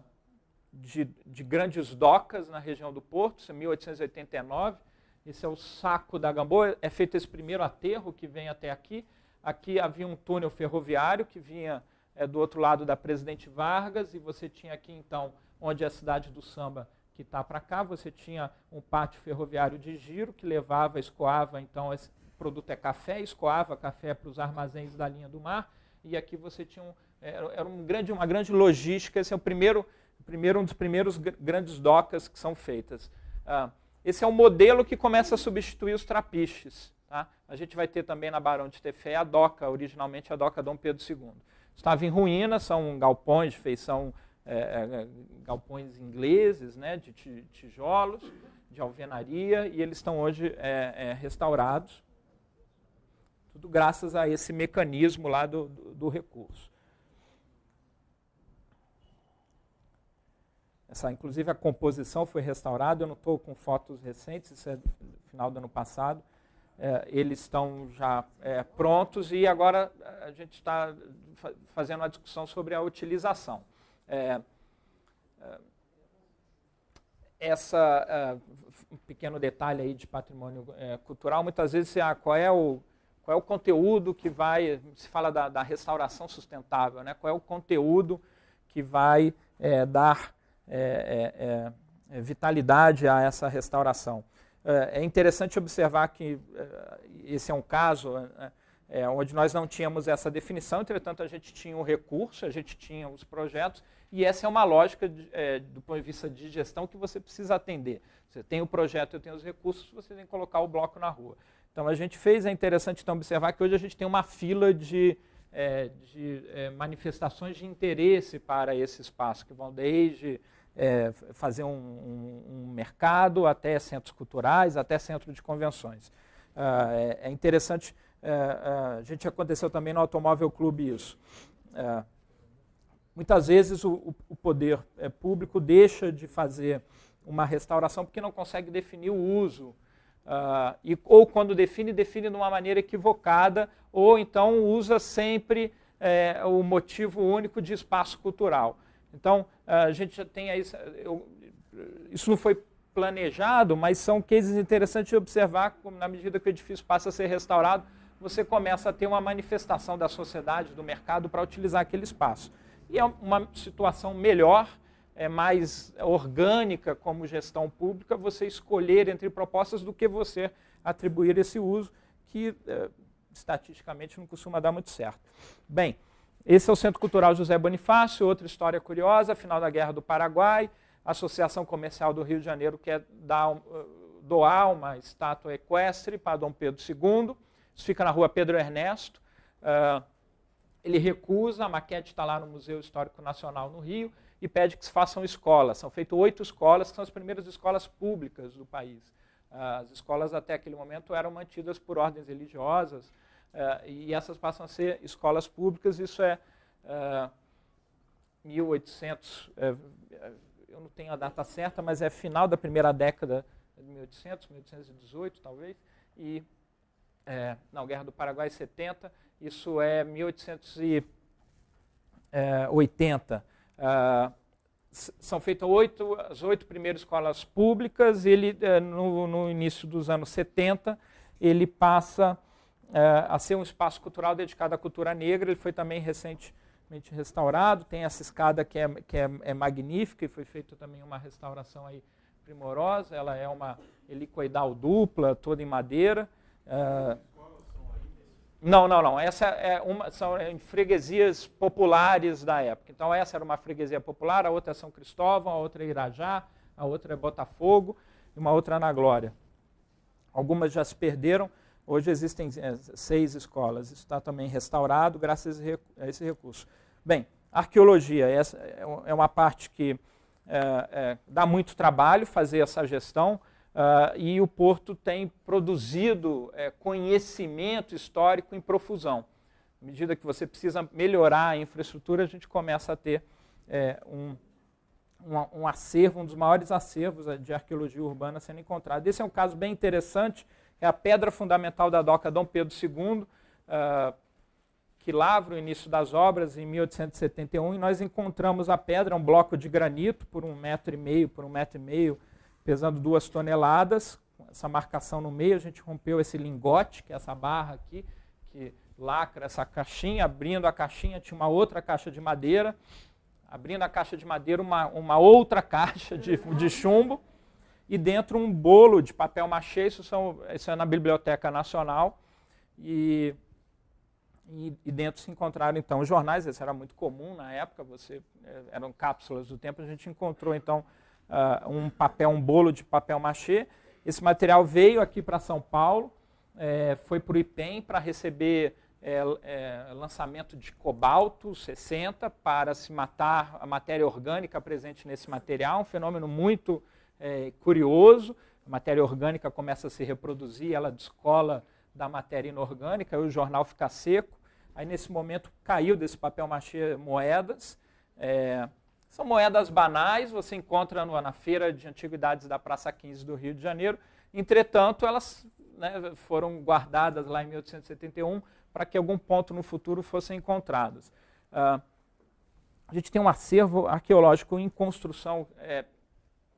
de, de, grandes docas na região do Porto, isso é 1889. Esse é o saco da Gamboa. É feito esse primeiro aterro que vem até aqui. Aqui havia um túnel ferroviário que vinha é, do outro lado da Presidente Vargas e você tinha aqui, então, onde é a cidade do samba que está para cá, você tinha um pátio ferroviário de giro que levava, escoava, então, esse produto é café, escoava café para os armazéns da linha do mar. E aqui você tinha um, era, era um grande, uma grande logística. Esse é o primeiro primeiro, um dos primeiros grandes docas que são feitas. Ah, esse é um modelo que começa a substituir os trapiches. Tá? A gente vai ter também na Barão de Tefé a doca, originalmente a doca Dom Pedro II. Estava em ruínas, são galpões de feição, é, galpões ingleses, né, de tijolos, de alvenaria, e eles estão hoje é, é, restaurados. Tudo graças a esse mecanismo lá do, do, do recurso. Essa, inclusive a composição foi restaurada, eu não estou com fotos recentes, isso é do final do ano passado. É, eles estão já é, prontos e agora é, a gente está fazendo a discussão sobre a utilização. É, é essa, é, um pequeno detalhe aí de patrimônio cultural, muitas vezes se, ah, qual é o qual é o conteúdo que vai, se fala da, da restauração sustentável, né? qual é o conteúdo que vai dar é é, é, é, vitalidade a essa restauração. É, é interessante observar que esse é um caso onde nós não tínhamos essa definição, entretanto, a gente tinha o um recurso, a gente tinha os projetos, e essa é uma lógica de, do ponto de vista de gestão que você precisa atender. Você tem o projeto, eu tenho os recursos, você tem que colocar o bloco na rua. Então, a gente fez, é interessante então, observar que hoje a gente tem uma fila de, é, de é, manifestações de interesse para esse espaço, que vão desde é, fazer um, um, um, mercado, até centros culturais, até centro de convenções. Ah, é, é, interessante, é, é, a gente aconteceu também no Automóvel Clube isso. É, muitas vezes o, o poder público deixa de fazer uma restauração porque não consegue definir o uso Uh, e, ou quando define, define de uma maneira equivocada, ou então usa sempre é, o motivo único de espaço cultural. Então, a gente já tem aí, eu, isso não foi planejado, mas são cases interessantes de observar como na medida que o edifício passa a ser restaurado, você começa a ter uma manifestação da sociedade, do mercado para utilizar aquele espaço. E é uma situação melhor, é mais orgânica como gestão pública, você escolher entre propostas do que você atribuir esse uso, que eh, estatisticamente não costuma dar muito certo. Bem, esse é o Centro Cultural José Bonifácio, outra história curiosa, final da Guerra do Paraguai, a Associação Comercial do Rio de Janeiro quer dar, eh, doar uma estátua equestre para Dom Pedro II, isso fica na rua Pedro Ernesto, eh, ele recusa, a maquete está lá no Museu Histórico Nacional no Rio, e pede que se façam escolas. São feitas oito escolas, que são as primeiras escolas públicas do país. As escolas até aquele momento eram mantidas por ordens religiosas, é, e essas passam a ser escolas públicas, isso é 1800, é, é, eu não tenho a data certa, mas é final da primeira década de 1800, 1818 talvez, e é, não, Guerra do Paraguai 70, isso é 1880. Ah, são feitas oito, as oito primeiras escolas públicas, ele, no, no início dos anos 70, ele passa a ser um espaço cultural dedicado à cultura negra. Ele foi também recentemente restaurado. Tem essa escada que é, que é, é magnífica e foi feita também uma restauração aí primorosa. Ela é uma helicoidal dupla, toda em madeira. Uh, não, não, não. Essa é uma são é, freguesias populares da época. Então essa era uma freguesia popular, a outra é São Cristóvão, a outra é Irajá, a outra é Botafogo e uma outra é na Glória. Algumas já se perderam, Hoje existem eh, seis escolas, isso está também restaurado graças a esse recurso. Bem, arqueologia, essa é, é uma parte que é, é, dá muito trabalho fazer essa gestão ah, e o Porto tem produzido é, conhecimento histórico em profusão. À medida que você precisa melhorar a infraestrutura, a gente começa a ter um, um, um acervo, um dos maiores acervos de arqueologia urbana sendo encontrado. Esse é um caso bem interessante é a pedra fundamental da doca Dom Pedro II, ah, que lavra o início das obras em 1871, e nós encontramos a pedra, um bloco de granito por um metro e meio, por um metro e meio, pesando duas toneladas, com essa marcação no meio, a gente rompeu esse lingote, que é essa barra aqui, que lacra essa caixinha, abrindo a caixinha tinha uma outra caixa de madeira, abrindo a caixa de madeira uma, uma outra caixa de, de chumbo, e dentro um bolo de papel machê, isso, são, isso é na Biblioteca Nacional, e, e, e, dentro se encontraram então jornais, isso era muito comum na época, você eh, eram cápsulas do tempo, a gente encontrou então uh, um papel, um bolo de papel machê, esse material veio aqui para São Paulo, é, foi para o IPEM para receber é, é, lançamento de cobalto 60 para se matar a matéria orgânica presente nesse material, um fenômeno muito é, curioso. A matéria orgânica começa a se reproduzir, ela descola da matéria inorgânica, aí o jornal fica seco. Aí, nesse momento, caiu desse papel machê moedas. É, são moedas banais, você encontra na feira de antiguidades da Praça 15 do Rio de Janeiro. Entretanto, elas né, foram guardadas lá em 1871 para que algum ponto no futuro fossem encontradas. Ah, a gente tem um acervo arqueológico em construção é,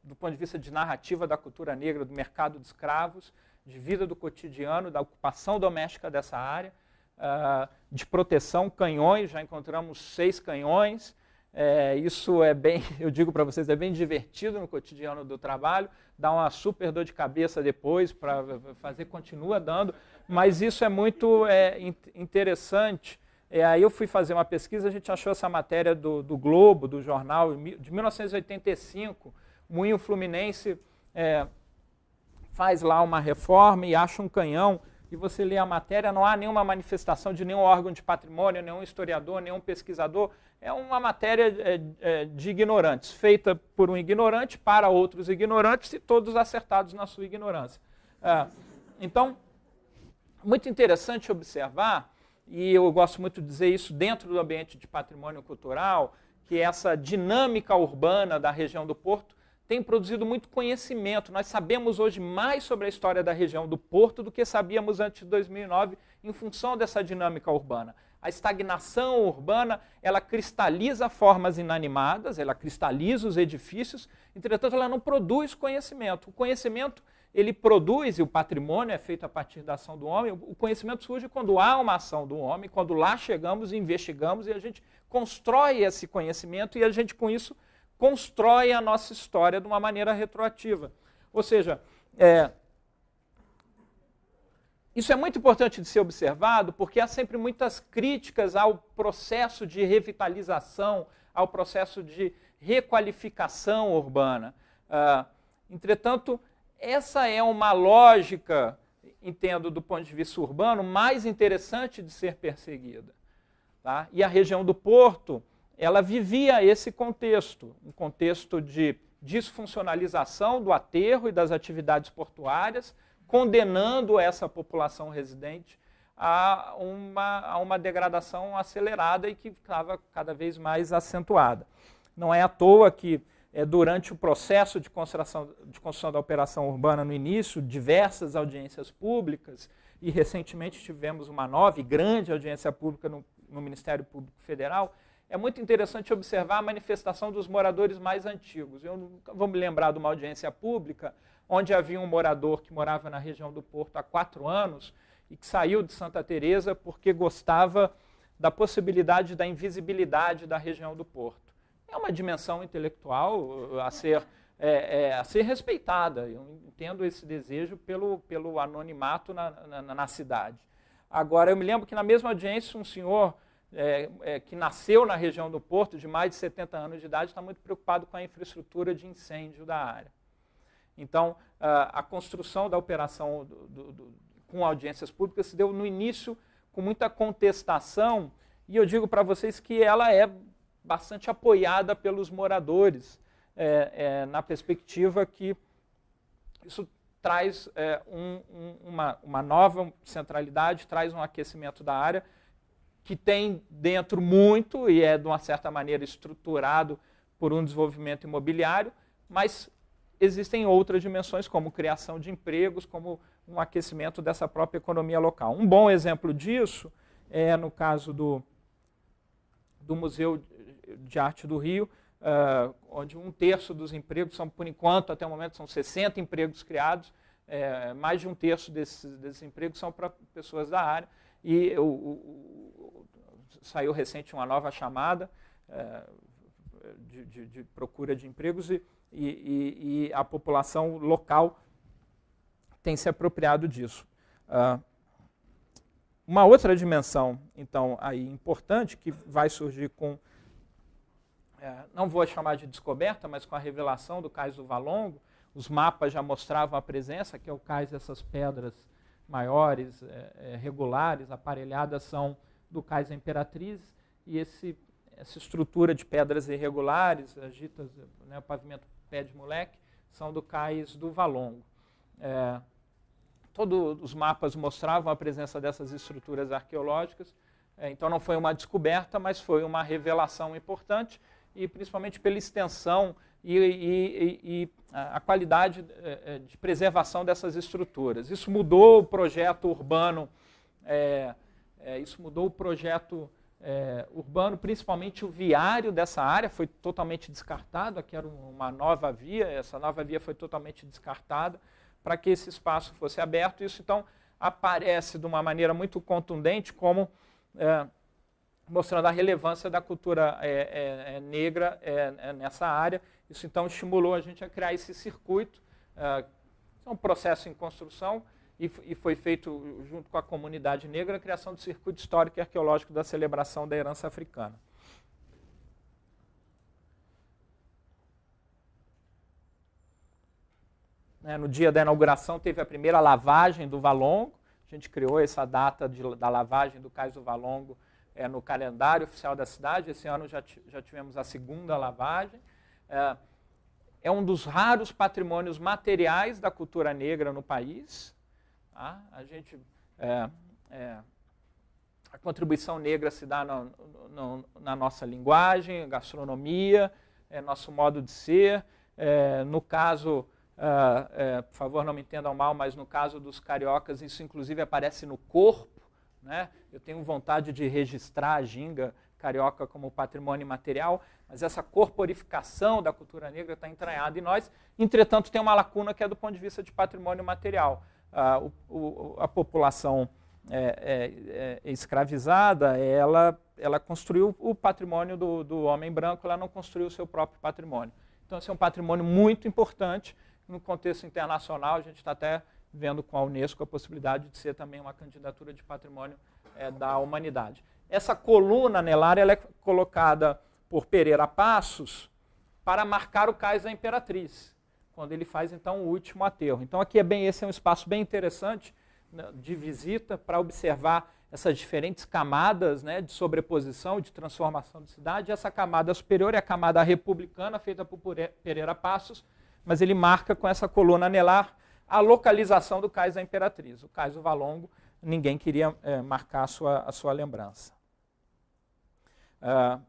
do ponto de vista de narrativa da cultura negra, do mercado de escravos, de vida do cotidiano, da ocupação doméstica dessa área, uh, de proteção, canhões, já encontramos seis canhões. É, isso é bem, eu digo para vocês, é bem divertido no cotidiano do trabalho, dá uma super dor de cabeça depois para fazer, continua dando, mas isso é muito é, interessante. É, aí eu fui fazer uma pesquisa, a gente achou essa matéria do, do Globo, do jornal, de 1985, Moinho Fluminense é, faz lá uma reforma e acha um canhão e você lê a matéria, não há nenhuma manifestação de nenhum órgão de patrimônio, nenhum historiador, nenhum pesquisador. É uma matéria é, é, de ignorantes, feita por um ignorante para outros ignorantes e todos acertados na sua ignorância. É, então, muito interessante observar, e eu gosto muito de dizer isso dentro do ambiente de patrimônio cultural, que essa dinâmica urbana da região do Porto tem produzido muito conhecimento. Nós sabemos hoje mais sobre a história da região do Porto do que sabíamos antes de 2009, em função dessa dinâmica urbana. A estagnação urbana, ela cristaliza formas inanimadas, ela cristaliza os edifícios, entretanto ela não produz conhecimento. O conhecimento, ele produz, e o patrimônio é feito a partir da ação do homem, o conhecimento surge quando há uma ação do homem, quando lá chegamos e investigamos e a gente constrói esse conhecimento e a gente com isso constrói a nossa história de uma maneira retroativa. Ou seja, é, isso é muito importante de ser observado, porque há sempre muitas críticas ao processo de revitalização, ao processo de requalificação urbana. Ah, entretanto, essa é uma lógica, entendo do ponto de vista urbano, mais interessante de ser perseguida. Tá? E a região do Porto ela vivia esse contexto, um contexto de disfuncionalização do aterro e das atividades portuárias, condenando essa população residente a uma, a uma degradação acelerada e que estava cada vez mais acentuada. Não é à toa que, é, durante o processo de construção, de construção da operação urbana no início, diversas audiências públicas, e recentemente tivemos uma nova e grande audiência pública no, no Ministério Público Federal, é muito interessante observar a manifestação dos moradores mais antigos. Eu nunca vou me lembrar de uma audiência pública onde havia um morador que morava na região do Porto há quatro anos e que saiu de Santa Teresa porque gostava da possibilidade da invisibilidade da região do Porto. É uma dimensão intelectual uh, a ser, é, é, a ser respeitada. Eu entendo esse desejo pelo, pelo anonimato na, na, na cidade. Agora, eu me lembro que na mesma audiência um senhor é, é, que nasceu na região do Porto, de mais de 70 anos de idade, está muito preocupado com a infraestrutura de incêndio da área. Então, a, a construção da operação do, do, do, com audiências públicas se deu no início com muita contestação, e eu digo para vocês que ela é bastante apoiada pelos moradores, é, é na perspectiva que isso traz é, um, um, uma, uma nova centralidade, traz um aquecimento da área que tem dentro muito e é, de uma certa maneira, estruturado por um desenvolvimento imobiliário, mas existem outras dimensões, como criação de empregos, como um aquecimento dessa própria economia local. Um bom exemplo disso é no caso do, do Museu de Arte do Rio, uh, onde um terço dos empregos são, por enquanto, até o momento, são 60 empregos criados, é, mais de um terço desses, desses empregos são para pessoas da área. E o, saiu recente uma nova chamada é, de, de, de, procura de empregos e, e, e, a população local tem se apropriado disso. Uh, uma outra dimensão, então, aí importante, que vai surgir com, é, não vou chamar de descoberta, mas com a revelação do cais do Valongo, os mapas já mostravam a presença, que é o cais dessas pedras maiores, é, é, regulares, aparelhadas, são do cais Imperatriz, e esse, essa estrutura de pedras irregulares, agitas, né, o pavimento pé de moleque, são do cais do Valongo. É, todos os mapas mostravam a presença dessas estruturas arqueológicas, é, então não foi uma descoberta, mas foi uma revelação importante, e principalmente pela extensão e, e, e a qualidade é, é, de preservação dessas estruturas. Isso mudou o projeto urbano, é, é, isso mudou o projeto é, urbano, principalmente o viário dessa área, foi totalmente descartado. Aqui era uma nova via, essa nova via foi totalmente descartada para que esse espaço fosse aberto. Isso então aparece de uma maneira muito contundente como é, mostrando a relevância da cultura negra nessa área isso então estimulou a gente a criar esse circuito. Ah, é um processo em construção e foi feito junto com a comunidade negra a criação do circuito histórico e arqueológico da celebração da herança africana. Né, no dia da inauguração teve a primeira lavagem do Valongo. A gente criou essa data de, da lavagem do cais do Valongo é, no calendário oficial da cidade. Esse ano já, já tivemos a segunda lavagem. É, é um dos raros patrimônios materiais da cultura negra no país. Tá? A gente é, é, a contribuição negra se dá na, na nossa linguagem, gastronomia, é, nosso modo de ser. É, no caso, é, por favor, não me entendam mal, mas no caso dos cariocas, isso inclusive aparece no corpo. Né? Eu tenho vontade de registrar a ginga carioca como patrimônio material, mas essa corporificação da cultura negra está entranhada em nós. Entretanto, tem uma lacuna que é do ponto de vista de patrimônio material. Ah, o, o, a população é, é, é escravizada, ela, ela construiu o patrimônio do, do homem branco, ela não construiu o seu próprio patrimônio. Então, esse é um patrimônio muito importante. No contexto internacional, a gente está até vendo com a Unesco a possibilidade de ser também uma candidatura de patrimônio é, da humanidade. Essa coluna anelar ela é colocada por Pereira Passos para marcar o cais da Imperatriz, quando ele faz então o último aterro. Então aqui é bem esse é um espaço bem interessante né, de visita para observar essas diferentes camadas né, de sobreposição, de transformação de cidade. Essa camada superior é a camada republicana, feita por Pereira Passos, mas ele marca com essa coluna anelar a localização do cais da Imperatriz. O cais do Valongo, ninguém queria é, marcar a sua, a sua lembrança. Ah,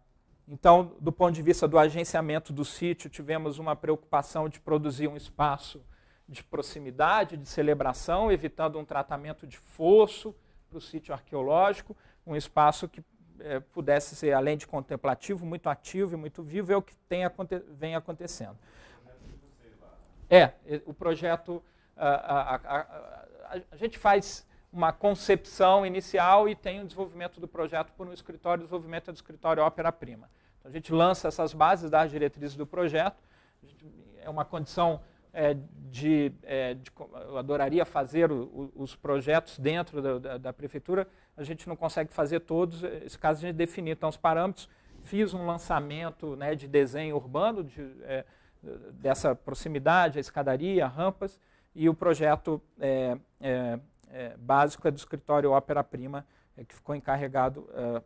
então, do ponto de vista do agenciamento do sítio, tivemos uma preocupação de produzir um espaço de proximidade, de celebração, evitando um tratamento de fosso para o sítio arqueológico, um espaço que eh, pudesse ser, além de contemplativo, muito ativo e muito vivo, é o que tem aconte vem acontecendo. É, o projeto. Ah, ah, a, a, a, a gente faz uma concepção inicial e tem o desenvolvimento do projeto por um escritório, desenvolvimento do escritório Ópera Prima. Então, a gente lança essas bases das diretrizes do projeto, é uma condição é, de, é, de, eu adoraria fazer o, o, os projetos dentro da, da, da, prefeitura, a gente não consegue fazer todos, é, esse caso a gente definir então os parâmetros, fiz um lançamento né, de desenho urbano de, é, dessa proximidade, a escadaria, rampas, e o projeto é, é, é, básico é do escritório Ópera Prima, é, que ficou encarregado é,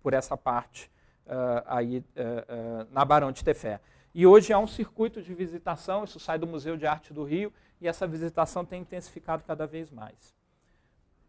por essa parte é, aí é, é, na Barão de Tefé. E hoje há um circuito de visitação, isso sai do Museu de Arte do Rio, e essa visitação tem intensificado cada vez mais.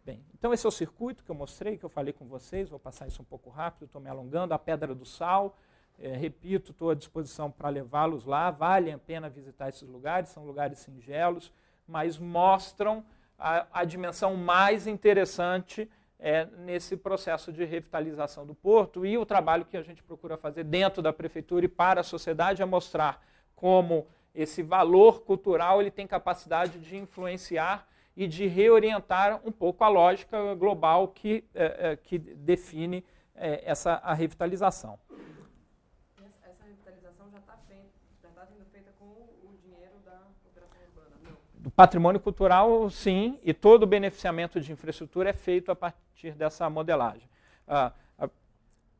Bem, então esse é o circuito que eu mostrei, que eu falei com vocês, vou passar isso um pouco rápido, estou me alongando, a Pedra do Sal, é, repito, estou à disposição para levá-los lá, vale a pena visitar esses lugares, são lugares singelos, mas mostram a, a dimensão mais interessante é, nesse processo de revitalização do porto. E o trabalho que a gente procura fazer dentro da prefeitura e para a sociedade é mostrar como esse valor cultural ele tem capacidade de influenciar e de reorientar um pouco a lógica global que, é, é que define é, essa a revitalização. Patrimônio cultural, sim, e todo o beneficiamento de infraestrutura é feito a partir dessa modelagem. Ah,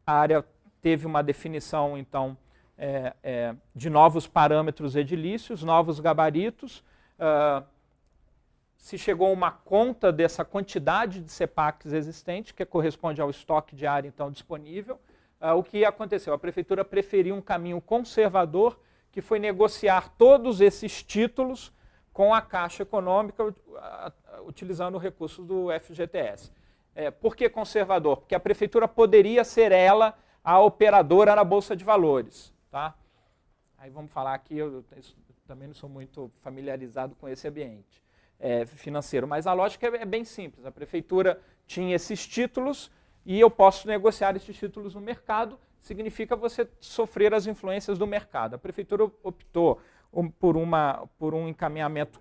a, área teve uma definição, então, é, é, de novos parâmetros edilícios, novos gabaritos. Uh, se chegou a uma conta dessa quantidade de CEPACs existentes, que corresponde ao estoque de área, então, disponível. Uh, o que aconteceu? A prefeitura preferiu um caminho conservador, que foi negociar todos esses títulos com a Caixa Econômica utilizando recursos do FGTS. É, por que conservador? Porque a prefeitura poderia ser ela a operadora na Bolsa de Valores. Tá? Aí vamos falar que eu, eu, também não sou muito familiarizado com esse ambiente é, financeiro, mas a lógica é, é bem simples. A prefeitura tinha esses títulos e eu posso negociar esses títulos no mercado, significa você sofrer as influências do mercado. A prefeitura optou por, uma, por um encaminhamento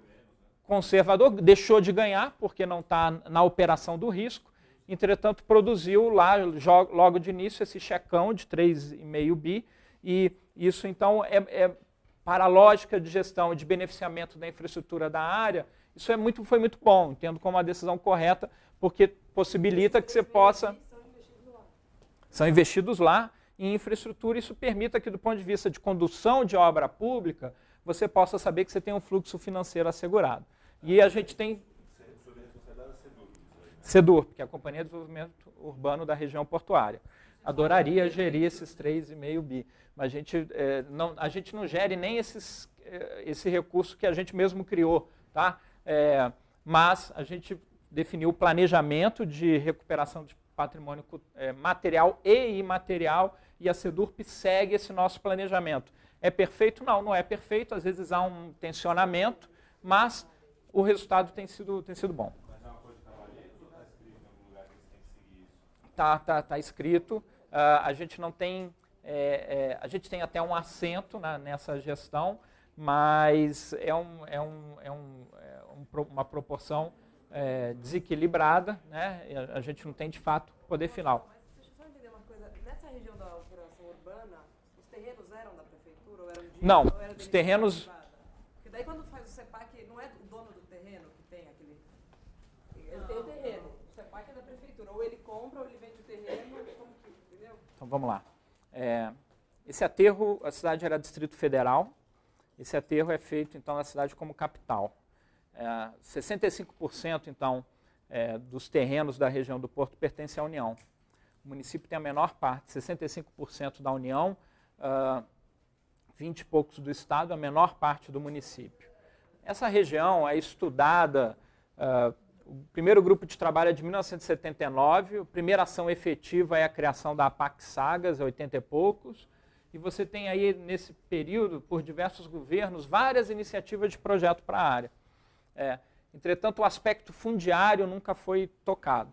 conservador, deixou de ganhar, porque não está na operação do risco, entretanto, produziu lá, logo de início, esse checão de 3,5 bi, e isso, então, é, é, para a lógica de gestão e de beneficiamento da infraestrutura da área, isso é muito, foi muito bom, entendo como uma decisão correta, porque possibilita que você possa... São investidos lá em infraestrutura, isso permita que, do ponto de vista de condução de obra pública, você possa saber que você tem um fluxo financeiro assegurado. E a gente tem SEDURP, que é a Companhia de Desenvolvimento Urbano da Região Portuária. Adoraria gerir esses 3,5 bi, mas a gente, é, não, a gente não gere nem esses, eh, esse recurso que a gente mesmo criou. Tá? É, mas a gente definiu o planejamento de recuperação de patrimônio é, material e imaterial e a SEDURP segue esse nosso planejamento. É perfeito? Não, não é perfeito. Às vezes há um tensionamento, mas o resultado tem sido, tem sido bom. Tá, tá, tá escrito. Uh, a gente não tem, é, é, a gente tem até um assento na, né, nessa gestão, mas é, um, é, um, é, um, é uma proporção é, desequilibrada, né? A gente não tem de fato poder final. Não, os terrenos... Porque daí quando faz o SEPAC, não é o dono do terreno que tem aquele... Ele tem o terreno, o SEPAC é da prefeitura, ou ele compra ou ele vende o terreno, como que, entendeu? Então vamos lá. É, esse aterro, a cidade era Distrito Federal, esse aterro é feito então na cidade como capital. É, 65% então é, dos terrenos da região do Porto pertencem à União. O município tem a menor parte, 65% da União, uh, 20 e poucos do estado, a menor parte do município. Essa região é estudada, uh, o primeiro grupo de trabalho é de 1979, a primeira ação efetiva é a criação da APAC Sagas, é 80 e poucos, e você tem aí, nesse período, por diversos governos, várias iniciativas de projeto para a área. É, entretanto, o aspecto fundiário nunca foi tocado.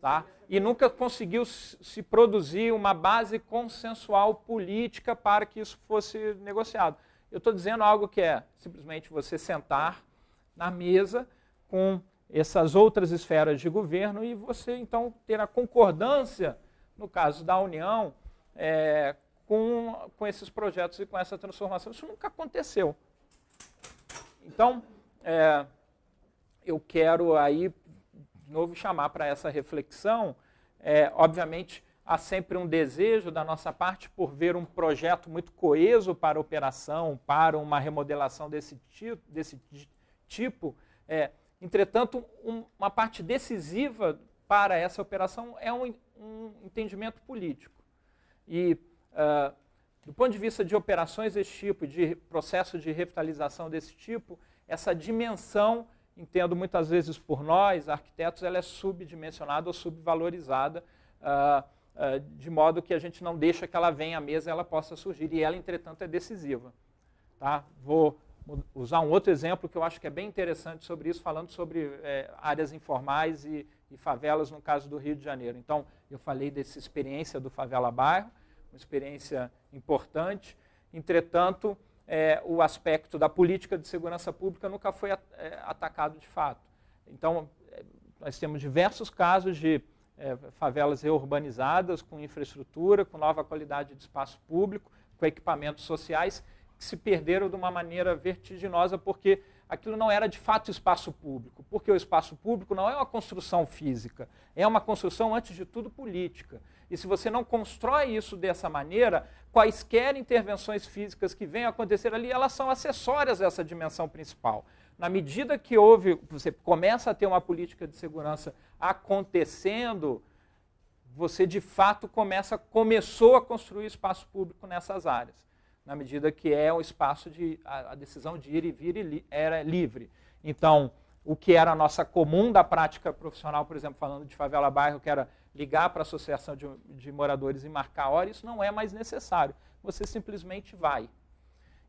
Tá? E nunca conseguiu se produzir uma base consensual política para que isso fosse negociado. Eu estou dizendo algo que é simplesmente você sentar na mesa com essas outras esferas de governo e você então ter a concordância, no caso da União, é, com, com esses projetos e com essa transformação. Isso nunca aconteceu. Então, é, eu quero aí novo chamar para essa reflexão. É, obviamente, há sempre um desejo da nossa parte por ver um projeto muito coeso para a operação, para uma remodelação desse tipo. Desse tipo é, entretanto, um, uma parte decisiva para essa operação é um, um entendimento político. E, uh, do ponto de vista de operações desse tipo, de processo de revitalização desse tipo, essa dimensão entendo muitas vezes por nós, arquitetos, ela é subdimensionada ou subvalorizada, ah, ah, de modo que a gente não deixa que ela venha à mesa ela possa surgir. E ela, entretanto, é decisiva. Tá? Vou usar um outro exemplo que eu acho que é bem interessante sobre isso, falando sobre é, áreas informais e, e, favelas, no caso do Rio de Janeiro. Então, eu falei dessa experiência do Favela Bairro, uma experiência importante. Entretanto, é, o aspecto da política de segurança pública nunca foi é, atacado de fato. Então, é, nós temos diversos casos de é, favelas reurbanizadas, com infraestrutura, com nova qualidade de espaço público, com equipamentos sociais, que se perderam de uma maneira vertiginosa, porque aquilo não era de fato espaço público. Porque o espaço público não é uma construção física, é uma construção, antes de tudo, política. E se você não constrói isso dessa maneira, quaisquer intervenções físicas que venham a acontecer ali, elas são acessórias a essa dimensão principal. Na medida que houve, você começa a ter uma política de segurança acontecendo, você de fato começa, começou a construir espaço público nessas áreas, na medida que é um espaço de a, a decisão de ir e vir e li, era livre. Então, o que era a nossa comum da prática profissional, por exemplo, falando de favela bairro, que era ligar para a associação de, de moradores e marcar hora, isso não é mais necessário. Você simplesmente vai.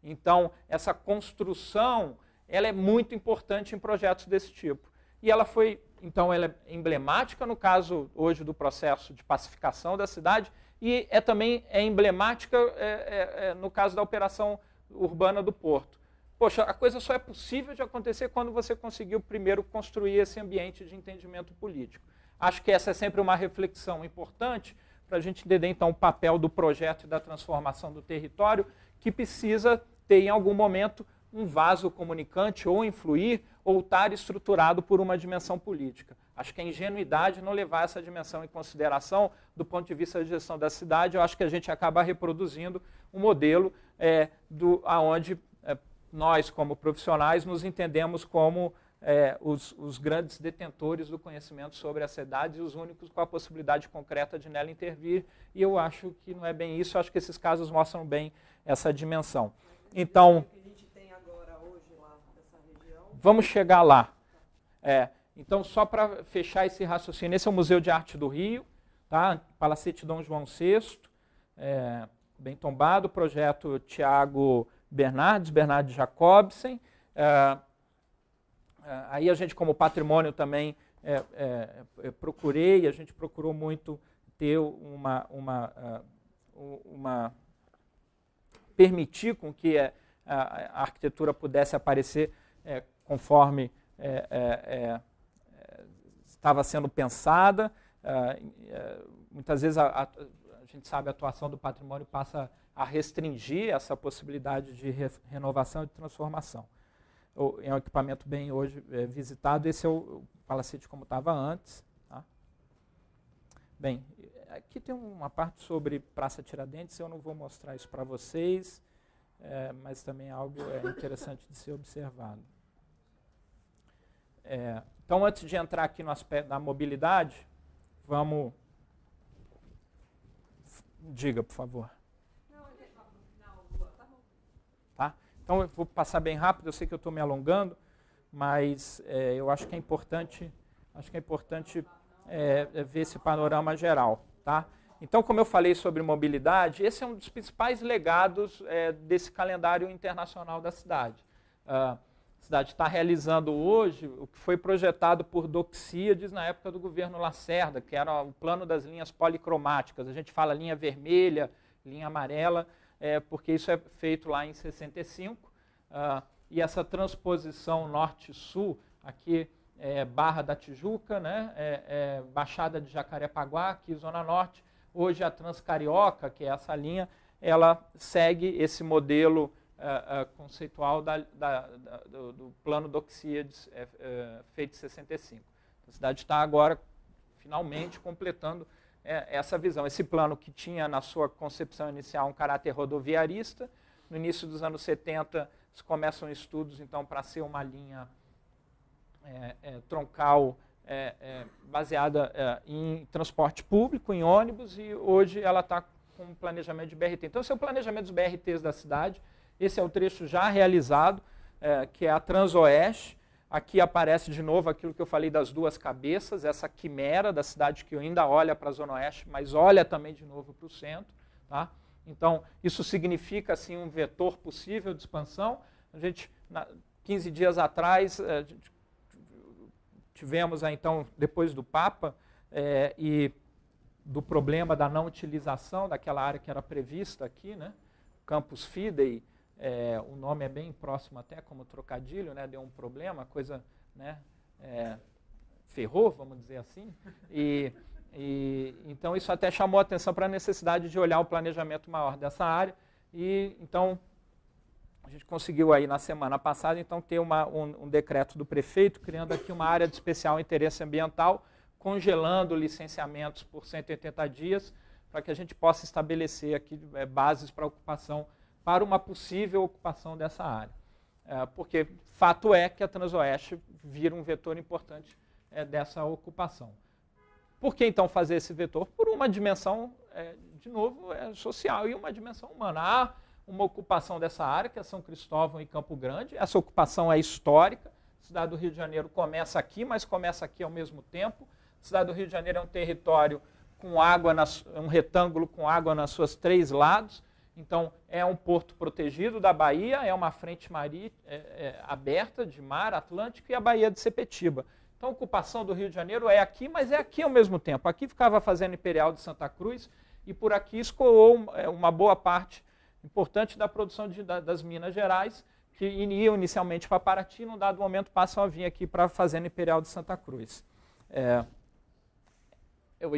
Então, essa construção, ela é muito importante em projetos desse tipo. E ela foi, então, ela é emblemática no caso hoje do processo de pacificação da cidade e é também é emblemática é, é, é no caso da operação urbana do Porto. Poxa, a coisa só é possível de acontecer quando você conseguiu primeiro construir esse ambiente de entendimento político. Acho que essa é sempre uma reflexão importante para a gente entender então o papel do projeto e da transformação do território, que precisa ter em algum momento um vaso comunicante ou influir ou estar estruturado por uma dimensão política. Acho que a ingenuidade não levar essa dimensão em consideração do ponto de vista da gestão da cidade, eu acho que a gente acaba reproduzindo um modelo é, do aonde é, nós, como profissionais, nos entendemos como é, os, os, grandes detentores do conhecimento sobre a cidade e os únicos com a possibilidade concreta de nela intervir. E eu acho que não é bem isso, acho que esses casos mostram bem essa dimensão. Então. Vamos chegar lá. É, então, só para fechar esse raciocínio, esse é o Museu de Arte do Rio, tá? Palacete Dom João VI, é, bem tombado, projeto Tiago Bernardes, Bernardes Jacobsen. É, ah, aí a gente, como patrimônio, também é, é, é, procurei, a gente procurou muito ter uma, uma, ah, uma permitir com que é, a, a arquitetura pudesse aparecer é, conforme é, estava sendo pensada. Ah, muitas vezes a, a, a, gente sabe a atuação do patrimônio passa a restringir essa possibilidade de re, renovação e de transformação é um equipamento bem hoje é, visitado. Esse é o, o palacete como estava antes. Tá? Bem, aqui tem uma parte sobre Praça Tiradentes, eu não vou mostrar isso para vocês, é, mas também é algo é, interessante de ser observado. É, então, antes de entrar aqui no aspecto da mobilidade, vamos. Diga, por favor. Então eu vou passar bem rápido, eu sei que eu estou me alongando, mas é, eu acho que é importante, acho que é importante é, é, ver esse panorama geral. Tá? Então, como eu falei sobre mobilidade, esse é um dos principais legados é, desse calendário internacional da cidade. a cidade está realizando hoje o que foi projetado por Doxíades na época do governo Lacerda, que era o plano das linhas policromáticas. A gente fala linha vermelha, linha amarela, é, porque isso é feito lá em 65, uh, ah, e essa transposição norte-sul, aqui é Barra da Tijuca, né, é, é Baixada de Jacarepaguá, aqui Zona Norte, hoje a Transcarioca, que é essa linha, ela segue esse modelo uh, uh, conceitual da, da, da, do, do, plano é, é, feito em 65. A cidade está agora, finalmente, completando é, essa visão. Esse plano que tinha na sua concepção inicial um caráter rodoviarista, no início dos anos 70 começam estudos então para ser uma linha é, é, troncal é, é baseada é, em transporte público, em ônibus, e hoje ela está com planejamento de BRT. Então, esse é o planejamento dos BRTs da cidade, esse é o trecho já realizado, que é a Transoeste, Aqui aparece de novo aquilo que eu falei das duas cabeças, essa quimera da cidade que ainda olha para a Zona Oeste, mas olha também de novo para o centro. Tá? Então, isso significa assim, um vetor possível de expansão. A gente, na, 15 dias atrás, eh, tivemos então, depois do Papa, eh, e do problema da não utilização daquela área que era prevista aqui, né? Campus Fidei, é, o nome é bem próximo até como trocadilho, né? Deu um problema, coisa, né? É, ferrou, vamos dizer assim. E, e então isso até chamou a atenção para a necessidade de olhar o planejamento maior dessa área. E então a gente conseguiu aí na semana passada então ter uma, um, um decreto do prefeito criando aqui uma área de especial interesse ambiental, congelando licenciamentos por 180 dias para que a gente possa estabelecer aqui é, bases para ocupação para uma possível ocupação dessa área. É, porque fato é que a Transoeste vira um vetor importante é, dessa ocupação. Por que então fazer esse vetor? Por uma dimensão, é, de novo, social e uma dimensão humana. Há uma ocupação dessa área, que é São Cristóvão e Campo Grande. Essa ocupação é histórica. A cidade do Rio de Janeiro começa aqui, mas começa aqui ao mesmo tempo. A cidade do Rio de Janeiro é um território com água, na, um retângulo com água nas suas três lados. Então, é um porto protegido da Bahia, é uma frente mari, é, é, aberta de mar Atlântico e a Baía de Sepetiba. Então, a ocupação do Rio de Janeiro é aqui, mas é aqui ao mesmo tempo. Aqui ficava a Fazenda Imperial de Santa Cruz e por aqui escoou é, uma boa parte importante da produção de, da, das Minas Gerais, que iam inicialmente para Paraty, num dado momento passam a vir aqui para a Fazenda Imperial de Santa Cruz. É, eu,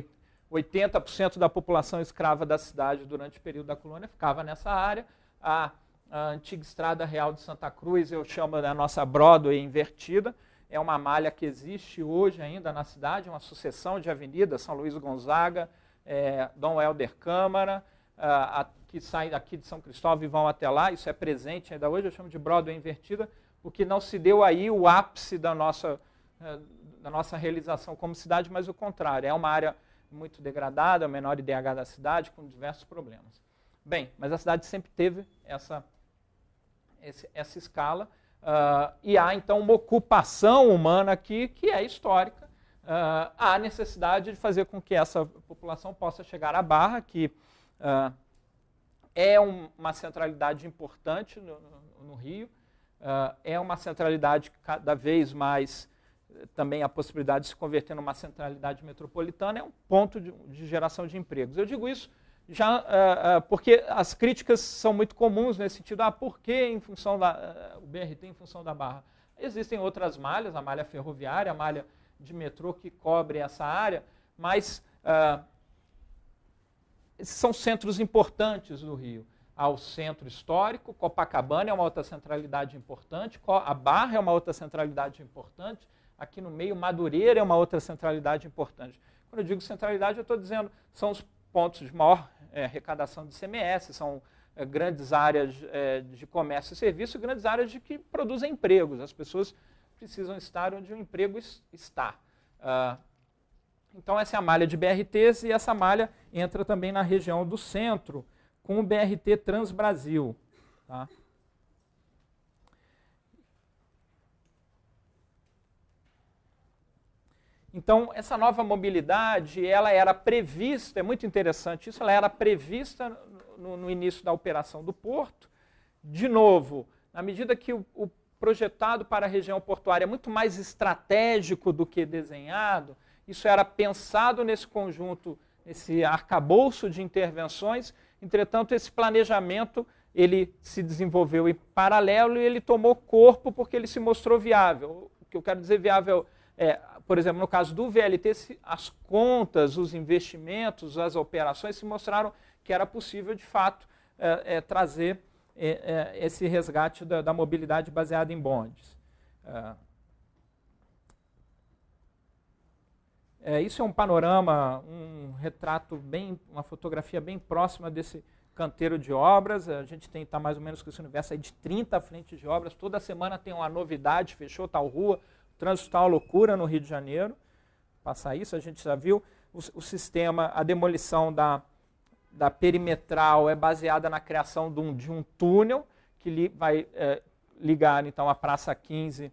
80% da população escrava da cidade durante o período da colônia ficava nessa área. A, a antiga Estrada Real de Santa Cruz, eu chamo da nossa Broadway invertida, é uma malha que existe hoje ainda na cidade, uma sucessão de avenidas, São Luís Gonzaga, é, Dom Helder Câmara, a, a, que saem daqui de São Cristóvão e vão até lá, isso é presente ainda hoje, eu chamo de Broadway invertida, porque não se deu aí o ápice da nossa, é, da nossa realização como cidade, mas o contrário, é uma área muito degradada, o menor IDH da cidade, com diversos problemas. Bem, mas a cidade sempre teve essa, essa escala, uh, e há então uma ocupação humana aqui que é histórica. Uh, há necessidade de fazer com que essa população possa chegar à Barra, que uh, é um, uma centralidade importante no, no, no Rio, uh, é uma centralidade cada vez mais também a possibilidade de se converter numa centralidade metropolitana é um ponto de, de geração de empregos. Eu digo isso já uh, uh, porque as críticas são muito comuns nesse sentido. Ah, por que em função da uh, o BRT em função da Barra? Existem outras malhas, a malha ferroviária, a malha de metrô que cobre essa área, mas são centros importantes do Rio. Ao centro histórico, Copacabana é uma outra centralidade importante, a Barra é uma outra centralidade importante, aqui no meio, Madureira é uma outra centralidade importante. Quando eu digo centralidade, eu estou dizendo são os pontos de maior é, arrecadação de CMS, são é, grandes áreas é, de comércio e serviço, grandes áreas de que produzem empregos. As pessoas precisam estar onde o emprego está. Ah, então, essa é a malha de BRTs e essa malha entra também na região do centro, com o BRT Transbrasil. Tá? Então, essa nova mobilidade, ela era prevista, é muito interessante isso, ela era prevista no, no início da operação do porto. De novo, na medida que o, o projetado para a região portuária é muito mais estratégico do que desenhado, isso era pensado nesse conjunto, nesse arcabouço de intervenções, entretanto, esse planejamento ele se desenvolveu em paralelo e ele tomou corpo porque ele se mostrou viável. O que eu quero dizer viável é por exemplo, no caso do VLT, as contas, os investimentos, as operações se mostraram que era possível, de fato, é, é, trazer é, é esse resgate da, da, mobilidade baseada em bondes. É, é, isso é um panorama, um retrato bem, uma fotografia bem próxima desse canteiro de obras. A gente tem tá mais ou menos com esse universo aí de 30 frentes de obras. Toda semana tem uma novidade, fechou tal rua, trânsito está uma loucura no Rio de Janeiro, passar isso, a gente já viu. O, o sistema, a demolição da, da perimetral é baseada na criação de um, de um túnel que li, vai é, ligar então a Praça 15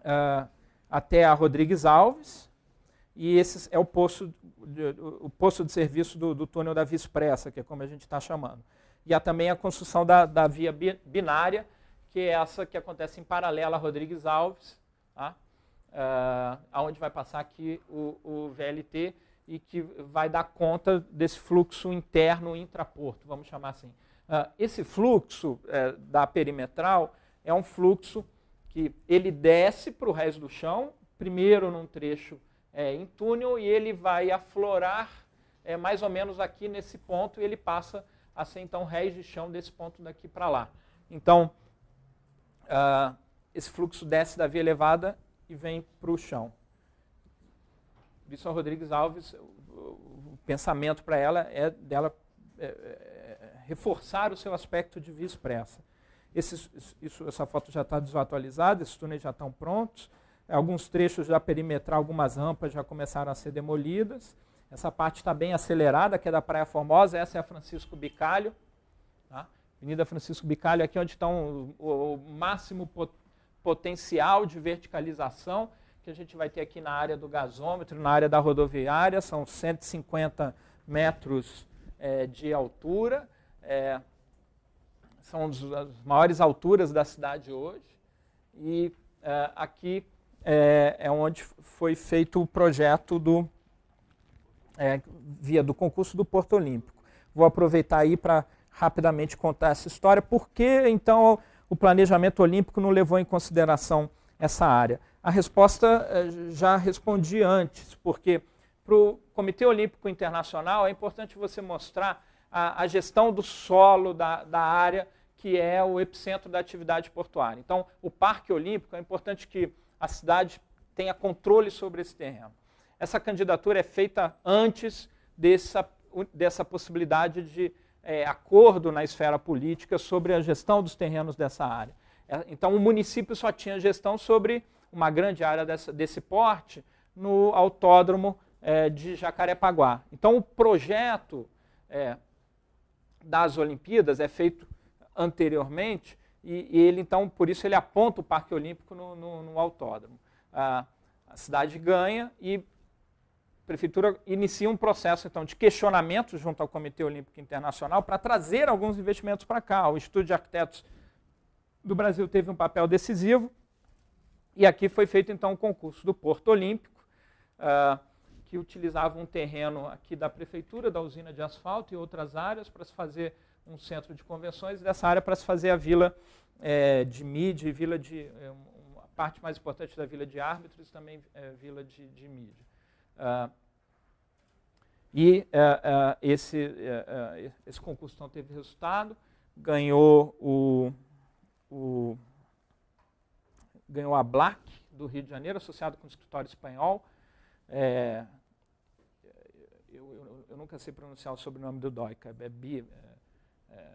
uh, até a Rodrigues Alves. E esse é o posto, o posto de serviço do, do túnel da Via Expressa, que é como a gente está chamando. E há também a construção da, da via binária, que é essa que acontece em paralelo a Rodrigues Alves, tá? Uh, aonde vai passar aqui o, o VLT e que vai dar conta desse fluxo interno intraporto, vamos chamar assim. Uh, esse fluxo é, da perimetral é um fluxo que ele desce para o resto do chão, primeiro num trecho é, em túnel, e ele vai aflorar é, mais ou menos aqui nesse ponto, e ele passa a ser então réis de chão desse ponto daqui para lá. Então, uh, esse fluxo desce da via elevada e vem para o chão. Bisson Rodrigues Alves, o pensamento para ela é dela é, é, reforçar o seu aspecto de via expressa. Esse, isso, essa foto já está desatualizada, esses túneis já estão prontos, alguns trechos já perimetral, algumas rampas já começaram a ser demolidas. Essa parte está bem acelerada, que é da Praia Formosa, essa é a Francisco Bicalho. Tá? Avenida Francisco Bicalho, aqui onde estão o, o máximo potencial potencial de verticalização que a gente vai ter aqui na área do gasômetro, na área da rodoviária, são 150 metros é, de altura, é, são as maiores alturas da cidade hoje, e é, aqui é, é onde foi feito o projeto do é, via do concurso do Porto Olímpico. Vou aproveitar aí para rapidamente contar essa história, porque então o planejamento olímpico não levou em consideração essa área? A resposta eh, já respondi antes, porque para o Comitê Olímpico Internacional é importante você mostrar a, a gestão do solo da, da área que é o epicentro da atividade portuária. Então, o Parque Olímpico é importante que a cidade tenha controle sobre esse terreno. Essa candidatura é feita antes dessa, dessa possibilidade de é, acordo na esfera política sobre a gestão dos terrenos dessa área. É, então, o município só tinha gestão sobre uma grande área dessa, desse porte no autódromo é, de Jacarepaguá. Então, o projeto é, das Olimpíadas é feito anteriormente e, e, ele, então, por isso ele aponta o Parque Olímpico no, no, no autódromo. Ah, a cidade ganha e prefeitura inicia um processo então de questionamento junto ao Comitê Olímpico Internacional para trazer alguns investimentos para cá. O Estúdio de Arquitetos do Brasil teve um papel decisivo e aqui foi feito então o um concurso do Porto Olímpico, uh, que utilizava um terreno aqui da prefeitura, da usina de asfalto e outras áreas para se fazer um centro de convenções e dessa área para se fazer a vila é, de mídia e vila de é, parte mais importante da vila de árbitros e também é, vila de, de mídia. Ah, e eh, eh, esse, eh, esse concurso não teve resultado, ganhou o, o ganhou a Black do Rio de Janeiro, associado com o escritório espanhol. É, eu, eu, eu, nunca sei pronunciar o sobrenome do Doica, é, é, é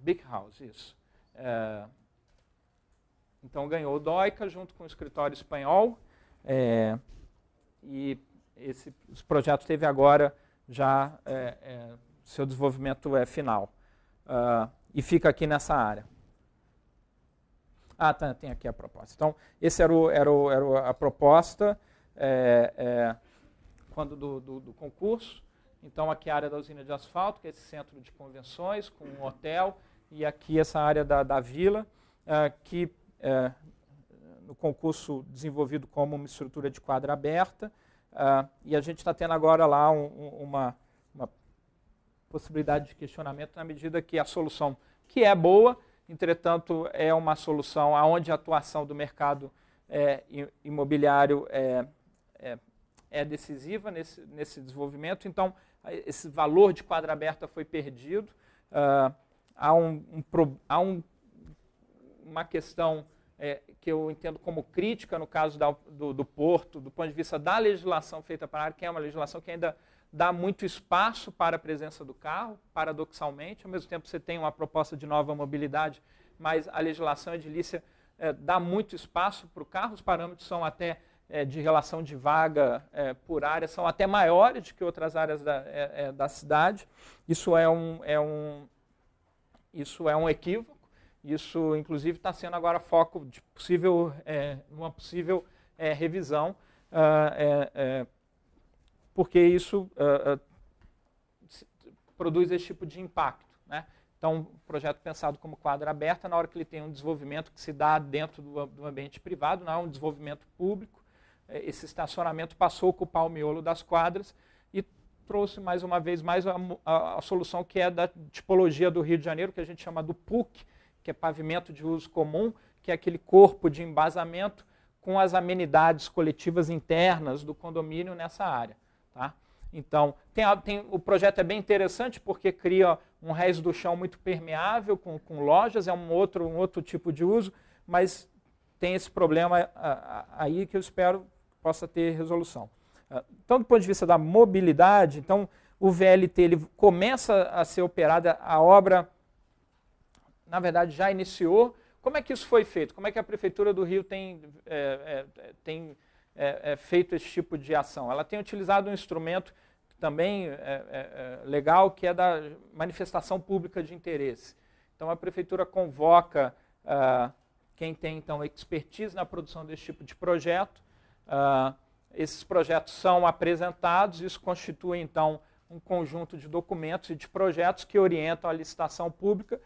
Big House, isso. É, então ganhou o Doica junto com o escritório espanhol. É, e esse, esse projeto teve agora já é, é, seu desenvolvimento é final. Uh, e fica aqui nessa área. Ah, tá, tem aqui a proposta. Então, essa era, o, era, o, era a proposta é, é, quando do, do, do, concurso. Então, aqui a área da usina de asfalto, que é esse centro de convenções, com um hotel, e aqui essa área da, da vila, ah, que é, no concurso desenvolvido como uma estrutura de quadra aberta, uh, e a gente está tendo agora lá um, uma, uma possibilidade de questionamento na medida que a solução, que é boa, entretanto, é uma solução aonde a atuação do mercado é, imobiliário é, é, é, decisiva nesse, nesse desenvolvimento. Então, esse valor de quadra aberta foi perdido. Uh, há um, um, há um, uma questão é, que eu entendo como crítica no caso da, do, do, Porto, do ponto de vista da legislação feita para a área, que é uma legislação que ainda dá muito espaço para a presença do carro, paradoxalmente, ao mesmo tempo você tem uma proposta de nova mobilidade, mas a legislação edilícia é, dá muito espaço para o carro, os parâmetros são até é, de relação de vaga é, por área, são até maiores do que outras áreas da, é, é, da cidade, isso é um, é um, isso é um equívoco, isso, inclusive, está sendo agora foco de possível, é, uma possível é, revisão, uh, porque isso uh, uh, produz esse tipo de impacto. Né? Então, projeto pensado como quadra aberta na hora que ele tem um desenvolvimento que se dá dentro do, do ambiente privado, não é um desenvolvimento público, é, esse estacionamento passou a ocupar o miolo das quadras e trouxe mais uma vez mais a, a, a, solução que é da tipologia do Rio de Janeiro, que a gente chama do PUC, que é pavimento de uso comum, que é aquele corpo de embasamento com as amenidades coletivas internas do condomínio nessa área. Tá? Então, tem, tem, o projeto é bem interessante porque cria um resto do chão muito permeável com, com, lojas, é um outro, um outro tipo de uso, mas tem esse problema aí que eu espero possa ter resolução. Ah, então, do ponto de vista da mobilidade, então o VLT ele começa a ser operada a obra na verdade, já iniciou. Como é que isso foi feito? Como é que a Prefeitura do Rio tem, é, é, tem é, é feito esse tipo de ação? Ela tem utilizado um instrumento também é, é, legal, que é da manifestação pública de interesse. Então, a Prefeitura convoca ah, quem tem, então, expertise na produção desse tipo de projeto. Ah, esses projetos são apresentados, isso constitui, então, um conjunto de documentos e de projetos que orientam a licitação pública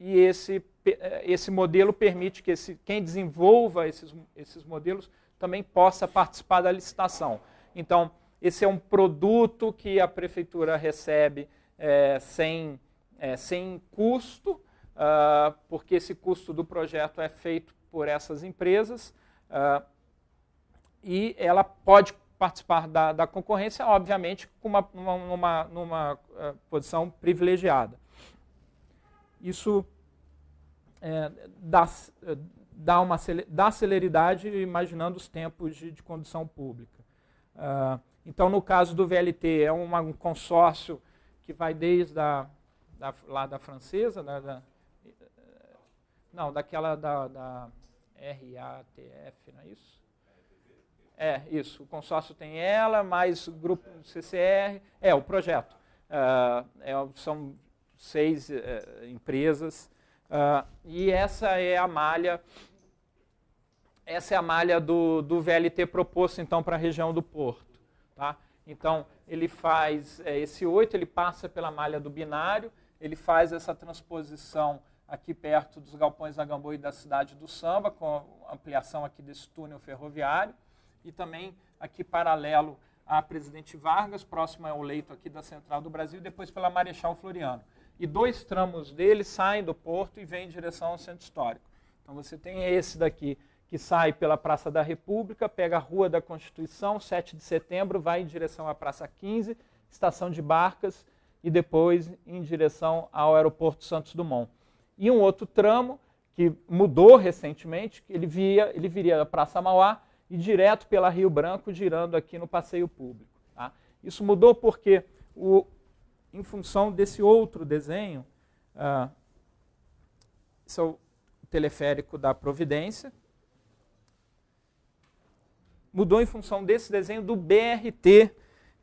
e esse, eh, esse modelo permite que esse, quem desenvolva esses, esses modelos também possa participar da licitação. Então, esse é um produto que a prefeitura recebe é, sem, é, sem custo, uh, porque esse custo do projeto é feito por essas empresas uh, e ela pode participar da, da concorrência, obviamente, com uma, numa, numa uh, ah, posição privilegiada isso é, dá, dá, uma, dá celeridade imaginando os tempos de, de condução pública. Uh, então, no caso do VLT, é uma, um consórcio que vai desde a, da, lá da francesa, da, né, da, não, daquela da, da RATF, não é isso? É, isso. O consórcio tem ela, mais o grupo CCR. É, o projeto. Uh, é, são seis eh, eh, empresas. Uh, e essa é a malha, essa é a malha do, do VLT proposto então para a região do Porto. Tá? Então ele faz é, esse oito ele passa pela malha do binário, ele faz essa transposição aqui perto dos galpões da Gamboa e da cidade do Samba, com ampliação aqui desse túnel ferroviário, e também aqui paralelo à Presidente Vargas, próximo ao leito aqui da Central do Brasil, e depois pela Marechal Floriano e dois tramos dele saem do porto e vêm em direção ao centro histórico. Então você tem esse daqui que sai pela Praça da República, pega a Rua da Constituição, 7 de setembro, vai em direção à Praça 15, estação de barcas e depois em direção ao Aeroporto Santos Dumont. E um outro tramo que mudou recentemente, ele via, ele viria da Praça Mauá e direto pela Rio Branco, girando aqui no passeio público. Tá? Isso mudou porque o, em função desse outro desenho. Ah, esse é o teleférico da Providência. Mudou em função desse desenho do BRT é,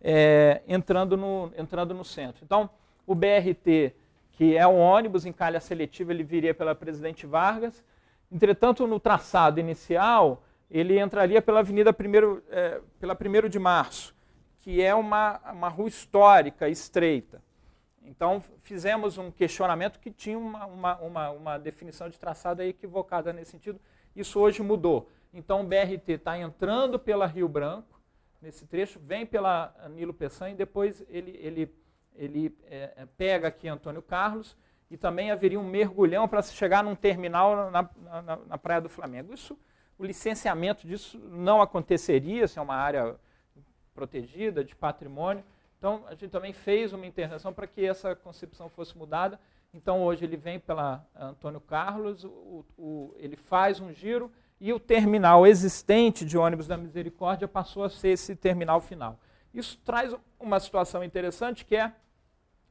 eh, entrando, no, entrando no centro. Então, o BRT, que é um ônibus em calha seletiva, ele viria pela Presidente Vargas. Entretanto, no traçado inicial, ele entraria pela Avenida Primeiro é, pela 1 de Março que é uma, uma rua histórica, estreita. Então, fizemos um questionamento que tinha uma, uma, uma, uma definição de traçado equivocada nesse sentido. Isso hoje mudou. Então, o BRT está entrando pela Rio Branco, nesse trecho, vem pela Nilo Peçanha e depois ele, ele, ele é, é, pega aqui Antônio Carlos e também haveria um mergulhão para se chegar num terminal na, na, na, Praia do Flamengo. Isso, o licenciamento disso não aconteceria, se é uma área protegida, de patrimônio. Então, a gente também fez uma intervenção para que essa concepção fosse mudada. Então, hoje ele vem pela Antônio Carlos, o, o, ele faz um giro e o terminal existente de ônibus da Misericórdia passou a ser esse terminal final. Isso traz uma situação interessante que é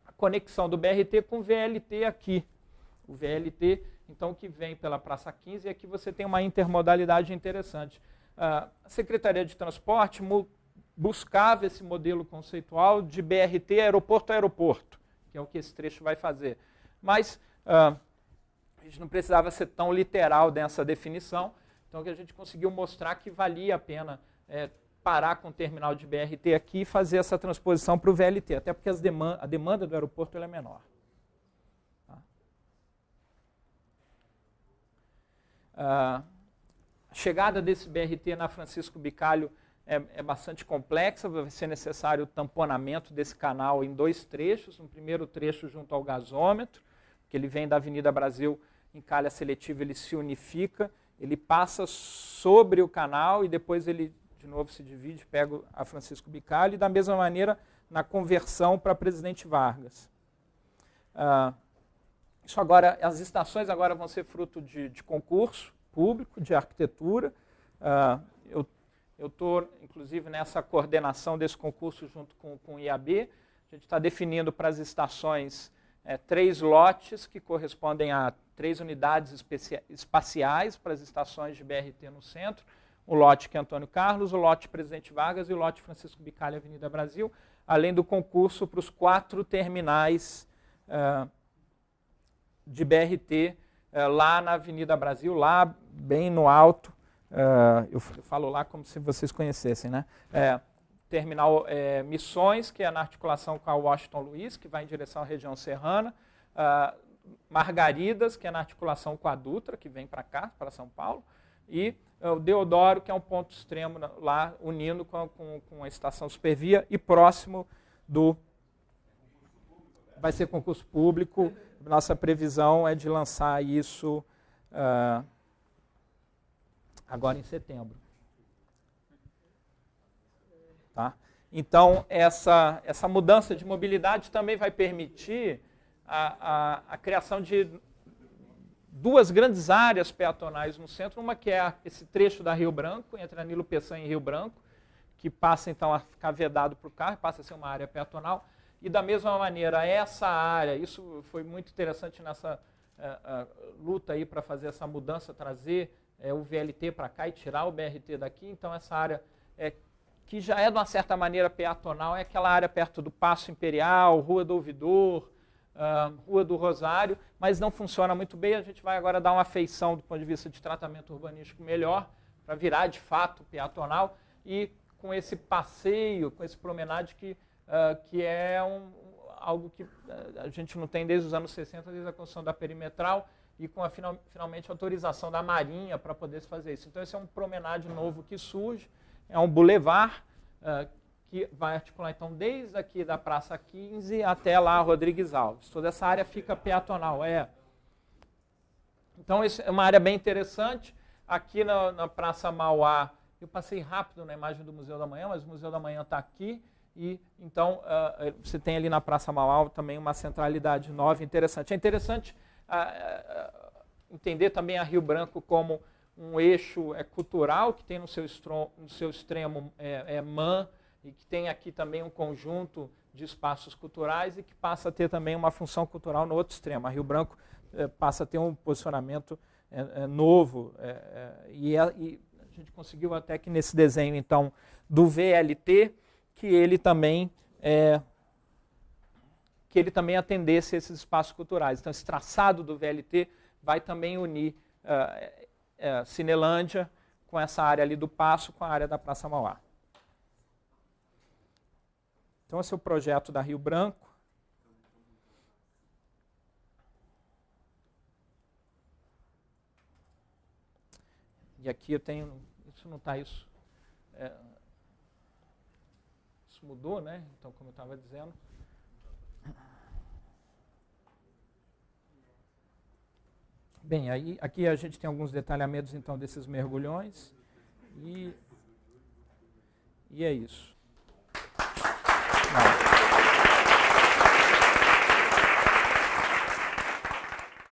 a conexão do BRT com o VLT aqui. O VLT, então, que vem pela Praça 15 e aqui você tem uma intermodalidade interessante. Ah, a Secretaria de Transporte buscava esse modelo conceitual de BRT aeroporto a aeroporto, que é o que esse trecho vai fazer. Mas ah, a gente não precisava ser tão literal nessa definição, então que a gente conseguiu mostrar que valia a pena é, parar com o terminal de BRT aqui e fazer essa transposição para o VLT, até porque a demanda do aeroporto é menor. Tá? Ah, a chegada desse BRT na Francisco Bicalho é, é, bastante complexa, vai ser necessário o tamponamento desse canal em dois trechos, um primeiro trecho junto ao gasômetro, que ele vem da Avenida Brasil em calha seletiva, ele se unifica, ele passa sobre o canal e depois ele de novo se divide, pega a Francisco Bicalho e da mesma maneira na conversão para Presidente Vargas. Ah, isso agora, as estações agora vão ser fruto de, de concurso público, de arquitetura. Ah, eu eu estou, inclusive, nessa coordenação desse concurso junto com, com o IAB. A gente está definindo para as estações é, três lotes que correspondem a três unidades espaciais para as estações de BRT no centro. O lote que é Antônio Carlos, o lote Presidente Vargas e o lote Francisco Bicalho, Avenida Brasil, além do concurso para os quatro terminais é, de BRT é, lá na Avenida Brasil, lá bem no alto, ah, eu falo lá como se vocês conhecessem, né? É, terminal é, Missões, que é na articulação com a Washington Luiz, que vai em direção à região serrana. Uh, Margaridas, que é na articulação com a Dutra, que vem para cá, para São Paulo. E ah, o Deodoro, que é um ponto extremo lá, unindo com a, com, com a estação Supervia e próximo do. Vai ser concurso público. Nossa previsão é de lançar isso. Uh, agora em setembro. Tá? Então, essa, essa mudança de mobilidade também vai permitir a, a, a criação de duas grandes áreas peatonais no centro, uma que é esse trecho da Rio Branco, entre Anilo Peçanha e Rio Branco, que passa então a ficar vedado para o carro, passa a ser uma área peatonal, e da mesma maneira, essa área, isso foi muito interessante nessa uh, uh, luta aí para fazer essa mudança, trazer é, o VLT para cá e tirar o BRT daqui. Então, essa área é, que já é, de uma certa maneira, peatonal, é aquela área perto do Passo Imperial, Rua do Ouvidor, uh, Rua do Rosário, mas não funciona muito bem. A gente vai agora dar uma feição do ponto de vista de tratamento urbanístico melhor, para virar, de fato, peatonal. E com esse passeio, com esse promenade que, uh, que é um, algo que eh, a gente não tem desde os anos 60, desde a construção da perimetral, e com a final, finalmente autorização da Marinha para poder se fazer isso. Então esse é um promenade novo que surge, é um bulevar uh, que vai articular então desde aqui da Praça 15 até lá Rodrigues Alves. Toda essa área fica peatonal, é. Então isso é uma área bem interessante. Aqui na, na Praça Mauá, eu passei rápido na imagem do Museu da Manhã, mas o Museu da Manhã está aqui. E então uh, você tem ali na Praça Mauá também uma centralidade nova interessante. É interessante a, a, entender também a Rio Branco como um eixo é, cultural que tem no seu, estro, no seu extremo é, é MAN e que tem aqui também um conjunto de espaços culturais e que passa a ter também uma função cultural no outro extremo. A Rio Branco é, passa a ter um posicionamento é, é, novo é, e, e a gente conseguiu até que nesse desenho então do VLT que ele também é, que ele também atendesse esses espaços culturais. Então, esse traçado do VLT vai também unir uh, uh, Cinelândia com essa área ali do Passo, com a área da Praça Mauá. Então, esse é o projeto da Rio Branco. E aqui eu tenho. Isso não está isso. É, isso mudou, né? Então, como eu estava dizendo. Bem, aí, aqui a gente tem alguns detalhamentos então desses mergulhões. E, e é isso.